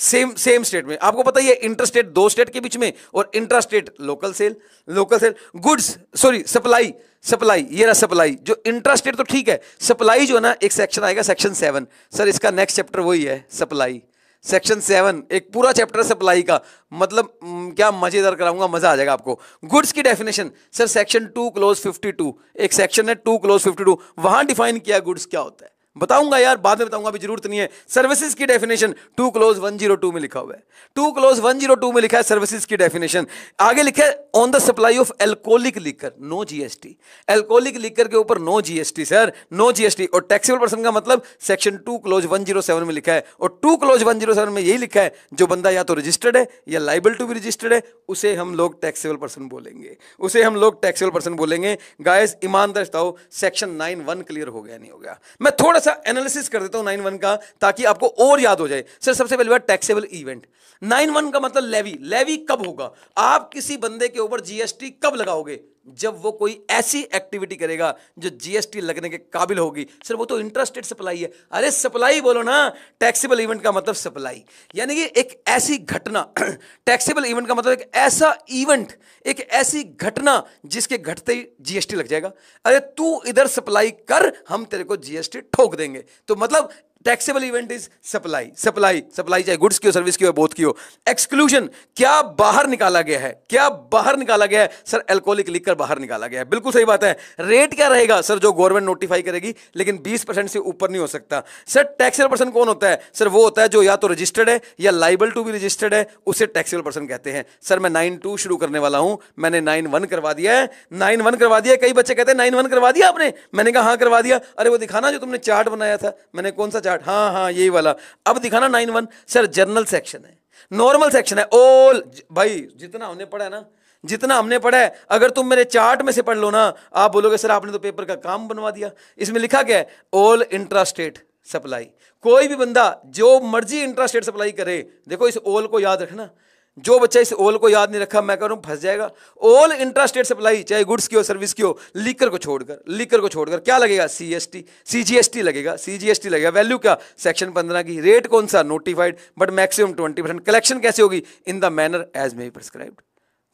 same same state में आपको पता ही है इंटर स्टेट दो स्टेट के बीच में और intra state local sale local sale goods sorry supply supply ये रहा सप्लाई जो इंट्रा स्टेट तो ठीक है सप्लाई जो है ना एक सेक्शन आएगा सेक्शन सेवन सर इसका नेक्स्ट चैप्टर वही है सप्लाई सेक्शन सेवन एक पूरा चैप्टर सप्लाई का मतलब क्या मज़ेदार कराऊंगा मज़ा आ जाएगा आपको गुड्स की definition sir section two clause fifty two एक सेक्शन है टू क्लोज फिफ्टी टू वहां डिफाइन किया गुड्स क्या होता है बताऊंगा यार बाद में बताऊंगा अभी जरूरत नहीं है सर्विसेज की definition two clause one zero two में लिखा हुआ है two clause one zero two में लिखा है सर्विसेज की डेफिनेशन आगे लिखे on the supply of alcoholic liquor no GST alcoholic liquor के ऊपर no GST sir no GST और टैक्सीबल पर्सन का मतलब section two clause one zero seven में लिखा है और two clause one zero seven में यही लिखा है जो बंदा या तो रजिस्टर्ड है या लाइबल टू भी रजिस्टर्ड है उसे हम लोग टैक्सीबल पर्सन बोलेंगे उसे हम लोग टैक्सीबल पर्सन बोलेंगे गायस ईमानदार सेक्शन नाइन वन क्लियर हो गया नहीं हो गया मैं थोड़ा सा एनालिसिस कर देता हूं नाइन वन का ताकि आपको और याद हो जाए सर सबसे पहले बात टैक्सेबल इवेंट नाइन वन का मतलब लेवी लेवी कब होगा आप किसी बंदे के ऊपर जीएसटी कब लगाओगे जब वो कोई ऐसी एक्टिविटी करेगा जो जीएसटी लगने के काबिल होगी सर वो तो इंटरेस्टेड सप्लाई है अरे सप्लाई बोलो ना टैक्सेबल इवेंट का मतलब सप्लाई यानी कि एक ऐसी घटना टैक्सेबल इवेंट का मतलब एक ऐसा इवेंट एक ऐसी घटना जिसके घटते ही जीएसटी लग जाएगा अरे तू इधर सप्लाई कर हम तेरे को जीएसटी ठोक देंगे तो मतलब taxable event is supply supply supply चाहे गुड्स की हो सर्विस की हो बोथ की हो एक्सक्लूजन क्या बाहर निकाला गया है क्या बाहर निकाला गया है सर एल्कोहलिक लिखकर बाहर निकाला गया है बिल्कुल सही बात है रेट क्या रहेगा सर जो गवर्नमेंट नोटिफाई करेगी लेकिन बीस परसेंट से ऊपर नहीं हो सकता सर टैक्सेबल पर्सन कौन होता है सर वो होता है जो या तो रजिस्टर्ड है या लाइबल टू भी रजिस्टर्ड है उसे टैक्सेबल पर्सन कहते हैं सर मैं नाइन टू शुरू करने वाला हूं मैंने नाइन वन करवा दिया है नाइन वन करवा दिया कई बच्चे कहते हैं नाइन वन करवा दिया आपने मैंने कहा हाँ करवा दिया अरे वो दिखाना जो तुमने चार्ट बनाया था मैंने कौन सा स्टार्ट हाँ हाँ यही वाला अब दिखाना nine one sir general section है नॉर्मल सेक्शन है ऑल भाई जितना हमने पढ़ा है ना जितना हमने पढ़ा है अगर तुम मेरे चार्ट में से पढ़ लो ना आप बोलोगे सर आपने तो पेपर का काम बनवा दिया इसमें लिखा क्या है ऑल इंट्रास्टेट सप्लाई कोई भी बंदा जो मर्जी इंट्रास्टेट सप्लाई करे देखो इस ऑल को याद रखना जो बच्चा इस ओल को याद नहीं रखा मैं कह रहा हूँ फंस जाएगा ऑल इंट्रास्टेट सप्लाई चाहे गुड्स की हो सर्विस की हो लीकर को छोड़कर लीकर को छोड़कर क्या लगेगा सी एस सी लगेगा सी लगेगा वैल्यू क्या सेक्शन पंद्रह की रेट कौन सा notified but maximum twenty percent collection कैसे होगी in the manner as may be prescribed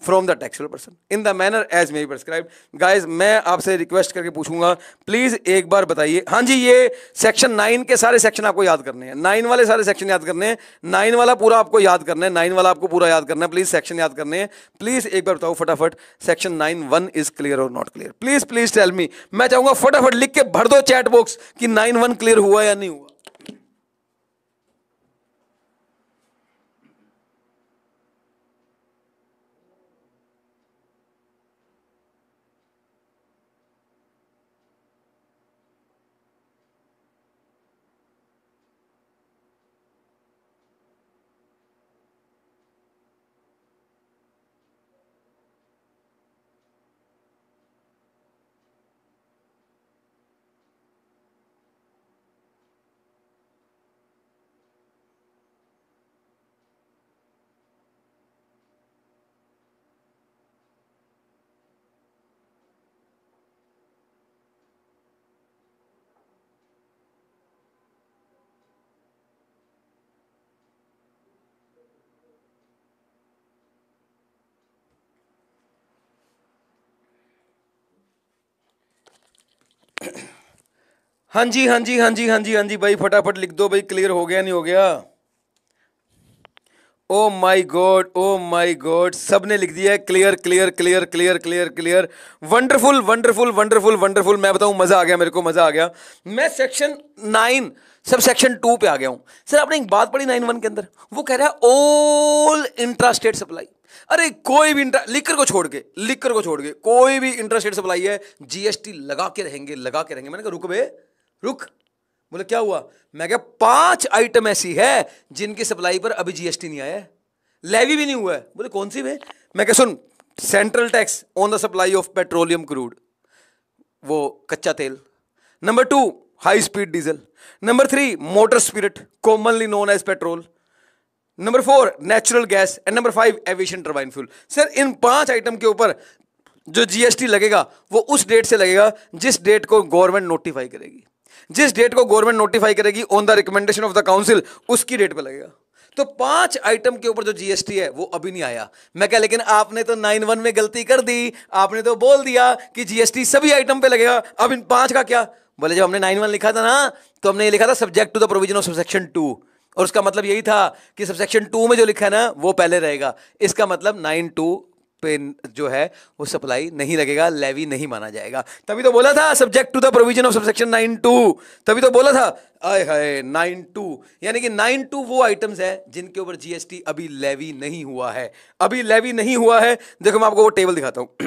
from the taxable person in the manner as may prescribe guys मैं आपसे रिक्वेस्ट करके पूछूंगा प्लीज़ एक बार बताइए हाँ जी ये सेक्शन नाइन के सारे सेक्शन आपको याद करने हैं नाइन वाले सारे सेक्शन याद करने हैं नाइन वाला पूरा आपको याद करना है नाइन वाला आपको पूरा याद करना है प्लीज़ सेक्शन याद करने हैं प्लीज़ एक बार बताओ फटाफट section nine one is clear और not clear please please tell me मैं चाहूंगा फटाफट लिख के भर दो चैट बॉक्स कि नाइन वन क्लियर हुआ या नहीं हुआ हाँ जी हाँ जी हाँ जी हाँ जी हाँ जी भाई फटाफट लिख दो भाई क्लियर हो गया नहीं हो गया ओ माई गॉड ओ माई गॉड सब ने लिख दिया है clear clear clear clear clear clear wonderful wonderful wonderful wonderful मैं बताऊं मज़ा आ गया मेरे को मज़ा आ गया मैं सेक्शन नाइन सब सेक्शन टू पे आ गया हूं सर आपने एक बात पढ़ी नाइन वन के अंदर वो कह रहा है ऑल इंट्रास्टेट सप्लाई अरे कोई भी इंट्रा लिकर को छोड़ के लिकर को छोड़ के कोई भी इंट्रास्टेट सप्लाई है जीएसटी लगा के रहेंगे लगा के रहेंगे मैंने कहा रुक भाई रुक बोले क्या हुआ मैं क्या पांच आइटम ऐसी है जिनकी सप्लाई पर अभी जीएसटी नहीं आया है लेवी भी नहीं हुआ है बोले कौन सी भाई मैं क्या सुन central tax on the supply of petroleum crude वो कच्चा तेल number two high speed diesel number three motor spirit commonly known as petrol number four natural gas and number five aviation turbine fuel sir इन पांच item के ऊपर जो GST लगेगा वो उस डेट से लगेगा जिस डेट को गवर्नमेंट नोटिफाई करेगी जिस डेट को गवर्नमेंट नोटिफाई करेगी on the recommendation of the council उसकी डेट पर लगेगा तो पांच आइटम के ऊपर जो जीएसटी है वो अभी नहीं आया मैं कह लेकिन आपने तो नाइन वन में गलती कर दी आपने तो बोल दिया कि जीएसटी सभी आइटम पे लगेगा अब इन पांच का क्या बोले जब हमने नाइन वन लिखा था ना तो हमने ये लिखा था subject to the provision of subsection two और उसका मतलब यही था कि सबसेक्शन टू में जो लिखा है ना वो पहले रहेगा इसका मतलब नाइन टू पे जो है वो सप्लाई नहीं लगेगा लेवी नहीं माना जाएगा तभी तो बोला था subject to the provision of subsection nine two तभी तो बोला था आय हाय नाइन टू यानी कि नाइन टू वो आइटम्स है जिनके ऊपर जीएसटी अभी लेवी नहीं हुआ है अभी लेवी नहीं हुआ है देखो मैं आपको वो टेबल दिखाता हूं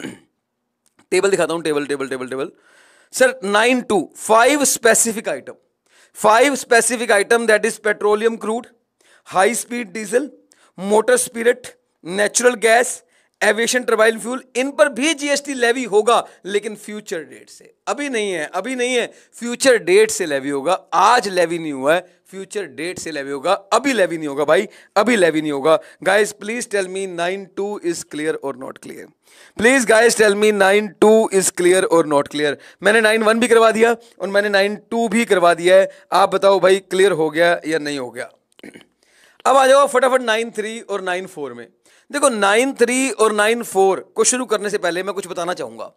टेबल दिखाता हूं table table table table sir nine two five specific item five specific item that is petroleum crude high speed diesel motor spirit natural gas aviation turbine fuel इन पर भी जीएसटी लेवी होगा लेकिन future date से अभी नहीं है अभी नहीं है फ्यूचर डेट से लेवी होगा आज लेवी नहीं हुआ है फ्यूचर डेट से लेवी होगा अभी लेवी नहीं होगा भाई अभी लेवी नहीं होगा guys please tell me nine two is clear और not clear please guys tell me nine two is clear और नॉट क्लियर मैंने नाइन वन भी करवा दिया और मैंने नाइन टू भी करवा दिया है आप बताओ भाई क्लियर हो गया या नहीं हो गया अब आ जाओ फटाफट नाइन थ्री और नाइन फोर में देखो नाइन थ्री और नाइन फोर को शुरू करने से पहले मैं कुछ बताना चाहूंगा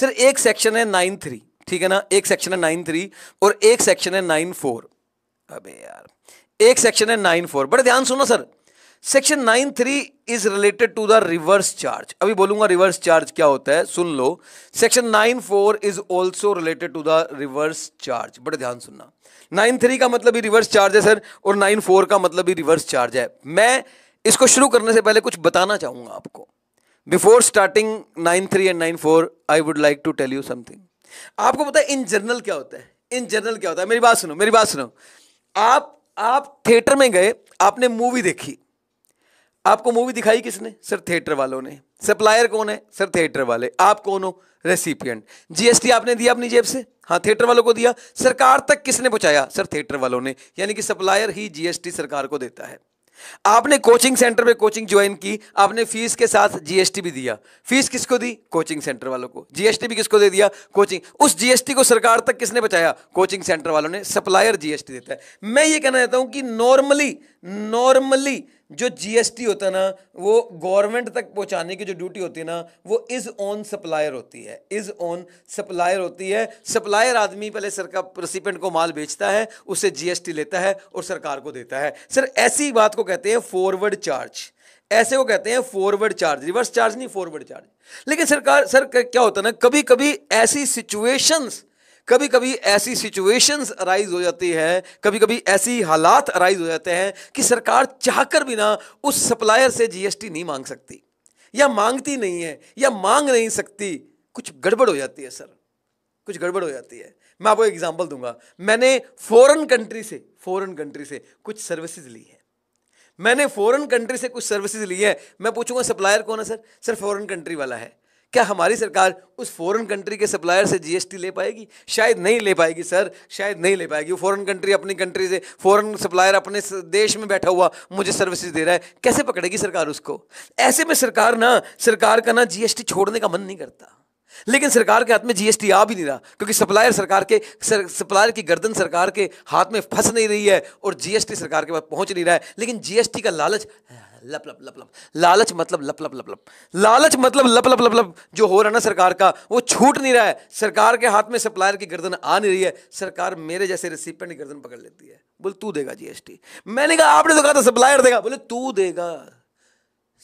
सर एक सेक्शन है नाइन थ्री ठीक है ना एक सेक्शन है नाइन थ्री और एक सेक्शन है नाइन फोर अबे यार एक सेक्शन है नाइन फोर बड़े ध्यान सुनो sir section nine three is related to the reverse charge अभी बोलूंगा रिवर्स चार्ज क्या होता है सुन लो section nine four is also related to the reverse charge बड़े ध्यान सुनना नाइन थ्री का मतलब ही रिवर्स चार्ज है सर और नाइन फोर का मतलब ही रिवर्स चार्ज है मैं इसको शुरू करने से पहले कुछ बताना चाहूंगा आपको before starting nine three and nine four I would like to tell you something आपको पता है इन जनरल क्या होता है इन जनरल क्या होता है मेरी बात सुनो मेरी बात सुनो आप आप थिएटर में गए आपने मूवी देखी आपको मूवी दिखाई किसने सर थिएटर वालों ने सप्लायर कौन है सर थिएटर वाले आप कौन हो रेसिपियंट जीएसटी आपने दिया अपनी जेब से हाँ थिएटर वालों को दिया सरकार तक किसने पहुंचाया सर थिएटर वालों ने यानी कि सप्लायर ही जीएसटी सरकार को देता है आपने कोचिंग सेंटर पे कोचिंग ज्वाइन की आपने फीस के साथ जीएसटी भी दिया फीस किसको दी कोचिंग सेंटर वालों को जीएसटी भी किसको दे दिया कोचिंग उस जीएसटी को सरकार तक किसने बचाया कोचिंग सेंटर वालों ने सप्लायर जीएसटी देता है मैं ये कहना चाहता हूं कि नॉर्मली नॉर्मली जो जीएसटी होता है ना वो गवर्नमेंट तक पहुंचाने की जो ड्यूटी होती है ना वो इज़ ऑन सप्लायर होती है इज़ ऑन सप्लायर होती है सप्लायर आदमी पहले सरकार प्रसिपेंट को माल बेचता है उसे जीएसटी लेता है और सरकार को देता है सर ऐसी बात को कहते हैं फॉरवर्ड चार्ज ऐसे वो कहते हैं फॉरवर्ड चार्ज रिवर्स चार्ज नहीं फॉरवर्ड चार्ज लेकिन सरकार सर क्या होता है ना कभी कभी ऐसी सिचुएशंस कभी कभी ऐसी सिचुएशंस अराइज हो जाती है कभी कभी ऐसी हालात अराइज हो जाते हैं कि सरकार चाहकर बिना उस सप्लायर से जीएसटी नहीं मांग सकती या मांगती नहीं है या मांग नहीं सकती कुछ गड़बड़ हो जाती है सर कुछ गड़बड़ हो जाती है मैं आपको एग्जाम्पल दूंगा मैंने फॉरन कंट्री से फॉरन कंट्री से कुछ सर्विसेज ली है मैंने फ़ॉरन कंट्री से कुछ सर्विसेज ली है मैं पूछूंगा सप्लायर कौन है सर सर फॉरन कंट्री वाला है क्या हमारी सरकार उस फॉरेन कंट्री के सप्लायर से जीएसटी ले पाएगी शायद नहीं ले पाएगी सर शायद नहीं ले पाएगी वो फॉरेन कंट्री अपनी कंट्री से फॉरेन सप्लायर अपने देश में बैठा हुआ मुझे सर्विसेज दे रहा है कैसे पकड़ेगी सरकार उसको ऐसे में सरकार ना सरकार का ना जीएसटी छोड़ने का मन नहीं करता लेकिन सरकार के हाथ में जीएसटी आ भी नहीं रहा क्योंकि सप्लायर सरकार के सर, सप्लायर की गर्दन सरकार के हाथ में फंस नहीं रही है और जीएसटी सरकार के पास पहुंच नहीं रहा है लेकिन जीएसटी का लालच लप लप लप लप लालच मतलब लप लप लप लप लालच मतलब लप लप लप लप जो हो रहा है ना सरकार का वो छूट नहीं रहा है सरकार के हाथ में सप्लायर की गर्दन आ नहीं रही है सरकार मेरे जैसे रिसिपेंट की गर्दन पकड़ लेती है बोले तू देगा जीएसटी मैंने कहा आपने तो कहा था सप्लायर देगा बोले तू देगा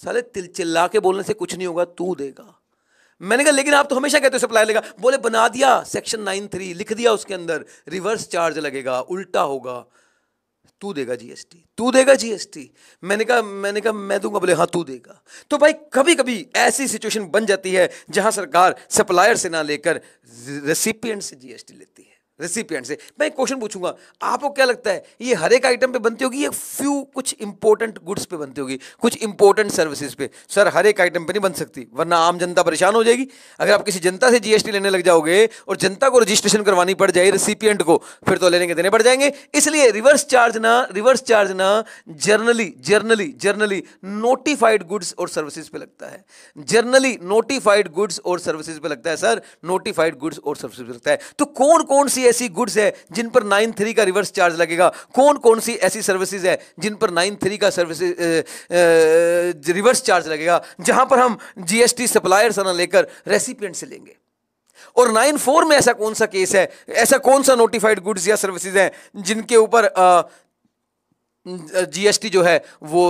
साले तिल चिल्ला के बोलने से कुछ नहीं होगा तू देगा मैंने कहा लेकिन आप तो हमेशा कहते हो सप्लाई लेगा बोले बना दिया सेक्शन नाइन थ्री लिख दिया उसके अंदर रिवर्स चार्ज लगेगा उल्टा होगा तू देगा जीएसटी तू देगा जीएसटी मैंने कहा मैंने कहा मैं दूंगा बोले हाँ तू देगा तो भाई कभी कभी ऐसी सिचुएशन बन जाती है जहां सरकार सप्लायर से ना लेकर रेसिपियंट से जीएसटी लेती है रेसिपियंट से मैं एक क्वेश्चन पूछूंगा आपको क्या लगता है ये हर एक आइटम पे बनती होगी या फ्यू कुछ इंपॉर्टेंट गुड्स पे बनती होगी कुछ इंपॉर्टेंट सर्विसेज पे सर हर एक आइटम पे नहीं बन सकती वरना आम जनता परेशान हो जाएगी अगर आप किसी जनता से जीएसटी लेने लग जाओगे और जनता को रजिस्ट्रेशन करवानी पड़ जाए रेसिपियंट को फिर तो लेने के देने पड़ जाएंगे इसलिए रिवर्स चार्ज ना रिवर्स चार्ज ना generally generally generally notified goods और सर्विसेज पे लगता है जर्नली नोटिफाइड गुड्स और सर्विसेज पे लगता है सर नोटिफाइड गुड्स और सर्विसेज पे लगता है तो कौन कौन सी ऐसी गुड्स है जिन पर नाइन थ्री का रिवर्स चार्ज लगेगा कौन कौन सी ऐसी सर्विसेज है जिन पर नाइन थ्री का सर्विसेज रिवर्स चार्ज लगेगा जहां पर हम जीएसटी सप्लायर से ना लेकर रेसिपियंट से लेंगे और नाइन फोर में ऐसा कौन सा केस है ऐसा कौन सा नोटिफाइड गुड्स या सर्विसेज हैं जिनके ऊपर जीएसटी जो है वो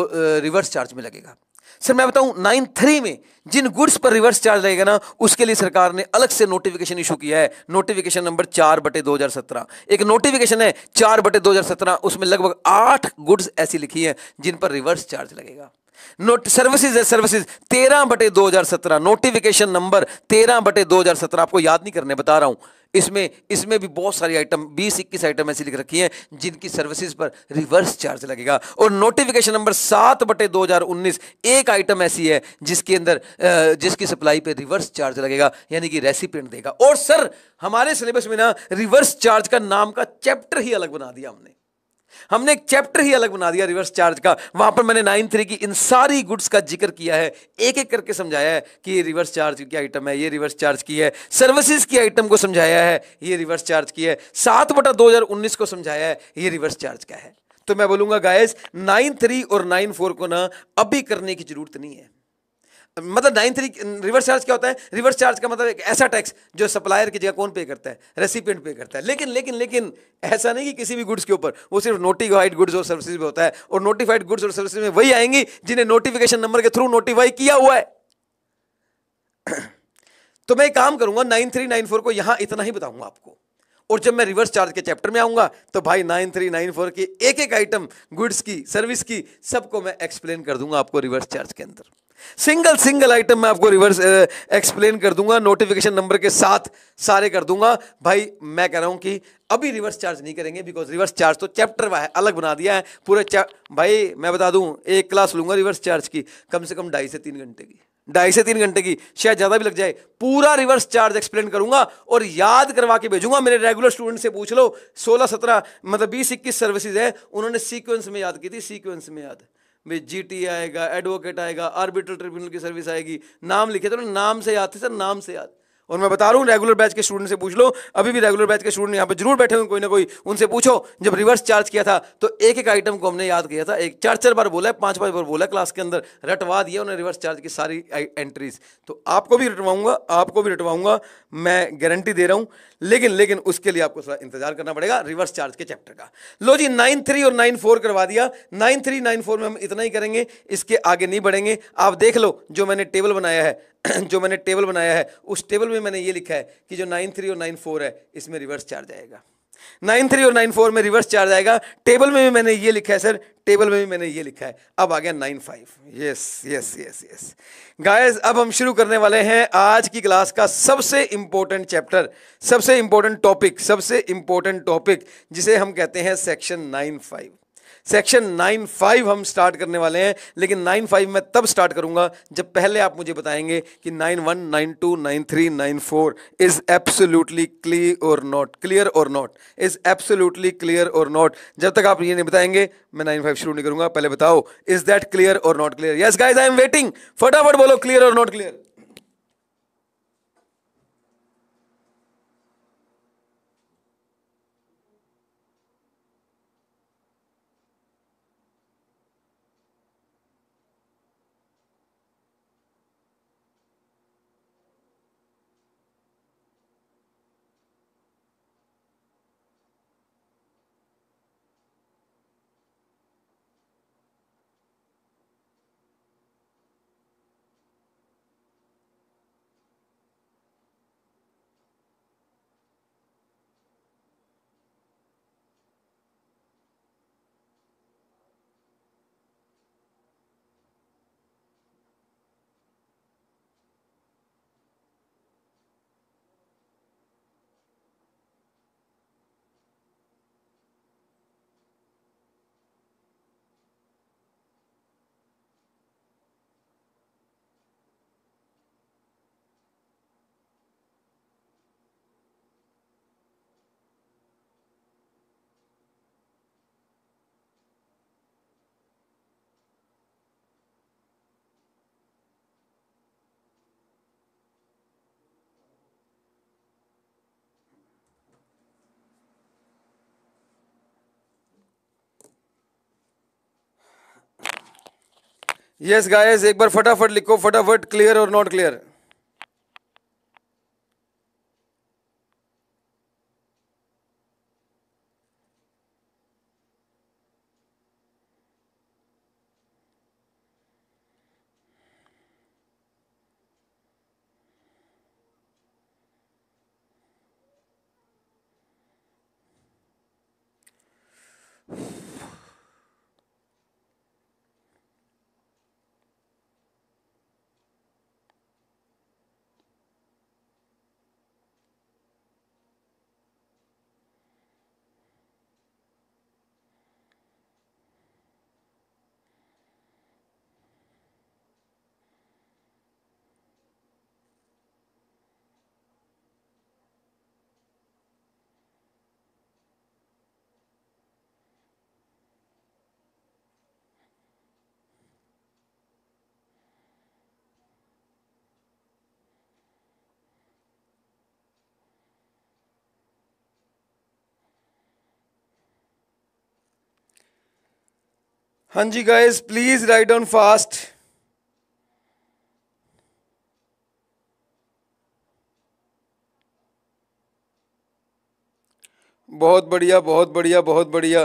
रिवर्स चार्ज में लगेगा सर मैं बताऊं नाइन थ्री में जिन गुड्स पर रिवर्स चार्ज लगेगा ना उसके लिए सरकार ने अलग से नोटिफिकेशन इशू किया है नोटिफिकेशन नंबर चार बटे दो हजार सत्रह एक नोटिफिकेशन है चार बटे दो हजार सत्रह उसमें लगभग आठ गुड्स ऐसी लिखी है जिन पर रिवर्स चार्ज लगेगा नोट सर्विसेज है सर्विसेज तेरह बटे दो हजार सत्रह नोटिफिकेशन नंबर तेरह बटे दो हजार सत्रह आपको याद नहीं करने बता रहा हूं इसमें इसमें भी बहुत सारी आइटम बीस इक्कीस आइटम ऐसी लिख रखी हैं जिनकी सर्विसेज पर रिवर्स चार्ज लगेगा और नोटिफिकेशन नंबर सात बटे दो हजार उन्नीस एक आइटम ऐसी है जिसके अंदर जिसकी सप्लाई पर रिवर्स चार्ज लगेगा यानी कि रेसिपेंट देगा और सर हमारे सिलेबस में ना रिवर्स चार्ज का नाम का चैप्टर ही अलग बना दिया हमने हमने एक चैप्टर ही अलग बना दिया रिवर्स चार्ज का वहां पर मैंने नाइन थ्री की इन सारी गुड्स का जिक्र किया है एक एक करके समझाया है कि ये रिवर्स चार्ज की आइटम है ये रिवर्स चार्ज की है सर्विसेज की आइटम को समझाया है ये रिवर्स चार्ज की है सात बटा दो हजार उन्नीस को समझाया है ये रिवर्स चार्ज का है तो मैं बोलूंगा गायस नाइन थ्री और नाइन फोर को ना अभी करने की जरूरत नहीं है मतलब नाइन थ्री रिवर्स चार्ज क्या होता है रिवर्स चार्ज का मतलब एक ऐसा टैक्स जो सप्लायर की जगह कौन पे करता है रेसिपिएंट पे करता है लेकिन लेकिन लेकिन ऐसा नहीं कि किसी भी गुड्स के ऊपर वो सिर्फ नोटिफाइड गुड्स और सर्विसेज में होता है और नोटिफाइड गुड्स और सर्विसेज में वही आएंगी जिन्हें नोटिफिकेशन नंबर के थ्रू नोटिफाई किया हुआ है तो मैं काम करूंगा नाइन थ्री नाइन फोर को यहां इतना ही बताऊंगा आपको और जब मैं रिवर्स चार्ज के चैप्टर में आऊंगा तो भाई नाइन थ्री नाइन फोर की एक एक आइटम गुड्स की सर्विस की सबको मैं एक्सप्लेन कर दूंगा आपको रिवर्स चार्ज के अंदर सिंगल सिंगल आइटम मैं आपको रिवर्स एक्सप्लेन uh, कर दूंगा नोटिफिकेशन नंबर के साथ सारे कर दूंगा भाई मैं कह रहा हूं कि अभी रिवर्स चार्ज नहीं करेंगे बिकॉज रिवर्स चार्ज तो चैप्टर वाह अलग बना दिया है पूरे भाई मैं बता दूं एक क्लास लूंगा रिवर्स चार्ज की कम से कम ढाई से तीन घंटे की ढाई से तीन घंटे की शायद ज़्यादा भी लग जाए पूरा रिवर्स चार्ज एक्सप्लेन करूंगा और याद करवा के भेजूंगा मेरे रेगुलर स्टूडेंट से पूछ लो सोलह सत्रह मतलब बीस इक्कीस सर्विसेज हैं उन्होंने सीक्वेंस में याद की थी सीक्वेंस में याद जी जीटी आएगा एडवोकेट आएगा आर्बिट्रल ट्रिब्यूनल की सर्विस आएगी नाम लिखे तो नाम से याद थे सर नाम से याद और मैं बता रहा हूँ रेगुलर बैच के स्टूडेंट से पूछ लो अभी भी रेगुलर बैच के स्टूडेंट यहाँ पे जरूर बैठे हुए कोई ना कोई उनसे पूछो जब रिवर्स चार्ज किया था तो एक एक आइटम को हमने याद किया था एक चार चार बार बोला है पाँच पाँच बार बोला क्लास के अंदर रटवा दिया उन्हें रिवर्स चार्ज की सारी एंट्रीज तो आपको भी रटवाऊंगा आपको भी रटवाऊंगा मैं गारंटी दे रहा हूँ लेकिन लेकिन उसके लिए आपको थोड़ा इंतजार करना पड़ेगा रिवर्स चार्ज के चैप्टर का लो जी नाइन थ्री और नाइन फोर करवा दिया नाइन थ्री नाइन फोर में हम इतना ही करेंगे इसके आगे नहीं बढ़ेंगे आप देख लो जो मैंने टेबल बनाया है जो मैंने टेबल बनाया है उस टेबल में मैंने ये लिखा है कि जो नाइन थ्री और नाइन फोर है इसमें रिवर्स चार्ज आएगा नाइन थ्री और नाइन फोर में रिवर्स चार्ज आएगा टेबल में भी मैंने ये लिखा है सर टेबल में भी मैंने ये लिखा है अब आ गया nine five yes yes yes yes guys अब हम शुरू करने वाले हैं आज की क्लास का सबसे इंपॉर्टेंट चैप्टर सबसे इंपॉर्टेंट टॉपिक सबसे इंपॉर्टेंट टॉपिक जिसे हम कहते हैं section nine five section nine five हम स्टार्ट करने वाले हैं लेकिन नाइन फाइव मैं तब स्टार्ट करूंगा जब पहले आप मुझे बताएंगे कि nine one nine two nine three nine four is absolutely clear और नॉट क्लियर और नॉट इज एब्सोल्युटली क्लियर और नॉट जब तक आप ये नहीं बताएंगे मैं नाइन फाइव शुरू नहीं करूंगा पहले बताओ इज दैट क्लियर और not clear yes guys I am waiting फटाफट बोलो क्लियर और नॉट क्लियर यस गायस एक बार फटाफट लिखो फटाफट क्लियर और नॉट क्लियर हाँ जी guys please write down fast बहुत बढ़िया बहुत बढ़िया बहुत बढ़िया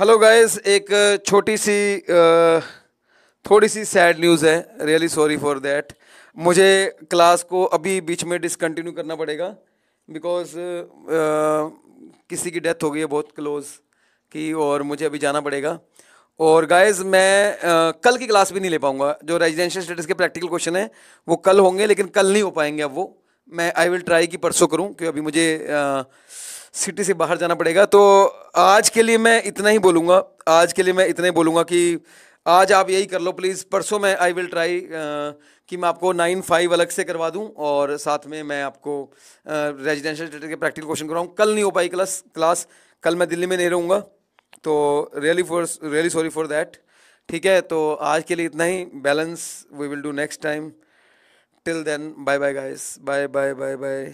हेलो गाइस एक छोटी सी थोड़ी सी सैड न्यूज़ है रियली सॉरी फॉर दैट मुझे क्लास को अभी बीच में डिसकंटिन्यू करना पड़ेगा बिकॉज किसी की डेथ हो गई है बहुत क्लोज की और मुझे अभी जाना पड़ेगा और गाइस मैं आ, कल की क्लास भी नहीं ले पाऊंगा जो रेजिडेंशियल स्टेटस के प्रैक्टिकल क्वेश्चन हैं वो कल होंगे लेकिन कल नहीं हो पाएंगे अब वो मैं आई विल ट्राई कि परसों करूँ क्योंकि अभी मुझे आ, सिटी से बाहर जाना पड़ेगा तो आज के लिए मैं इतना ही बोलूँगा आज के लिए मैं इतना ही बोलूँगा कि आज आप यही कर लो प्लीज़ परसों मैं आई विल ट्राई कि मैं आपको नाइन फाइव अलग से करवा दूं और साथ में मैं आपको रेजिडेंशियल uh, के प्रैक्टिकल क्वेश्चन कराऊँ कल नहीं हो पाई क्लास क्लास कल मैं दिल्ली में नहीं रहूँगा तो really for really sorry for that ठीक है तो आज के लिए इतना ही balance we will do next time till then bye bye guys bye bye bye bye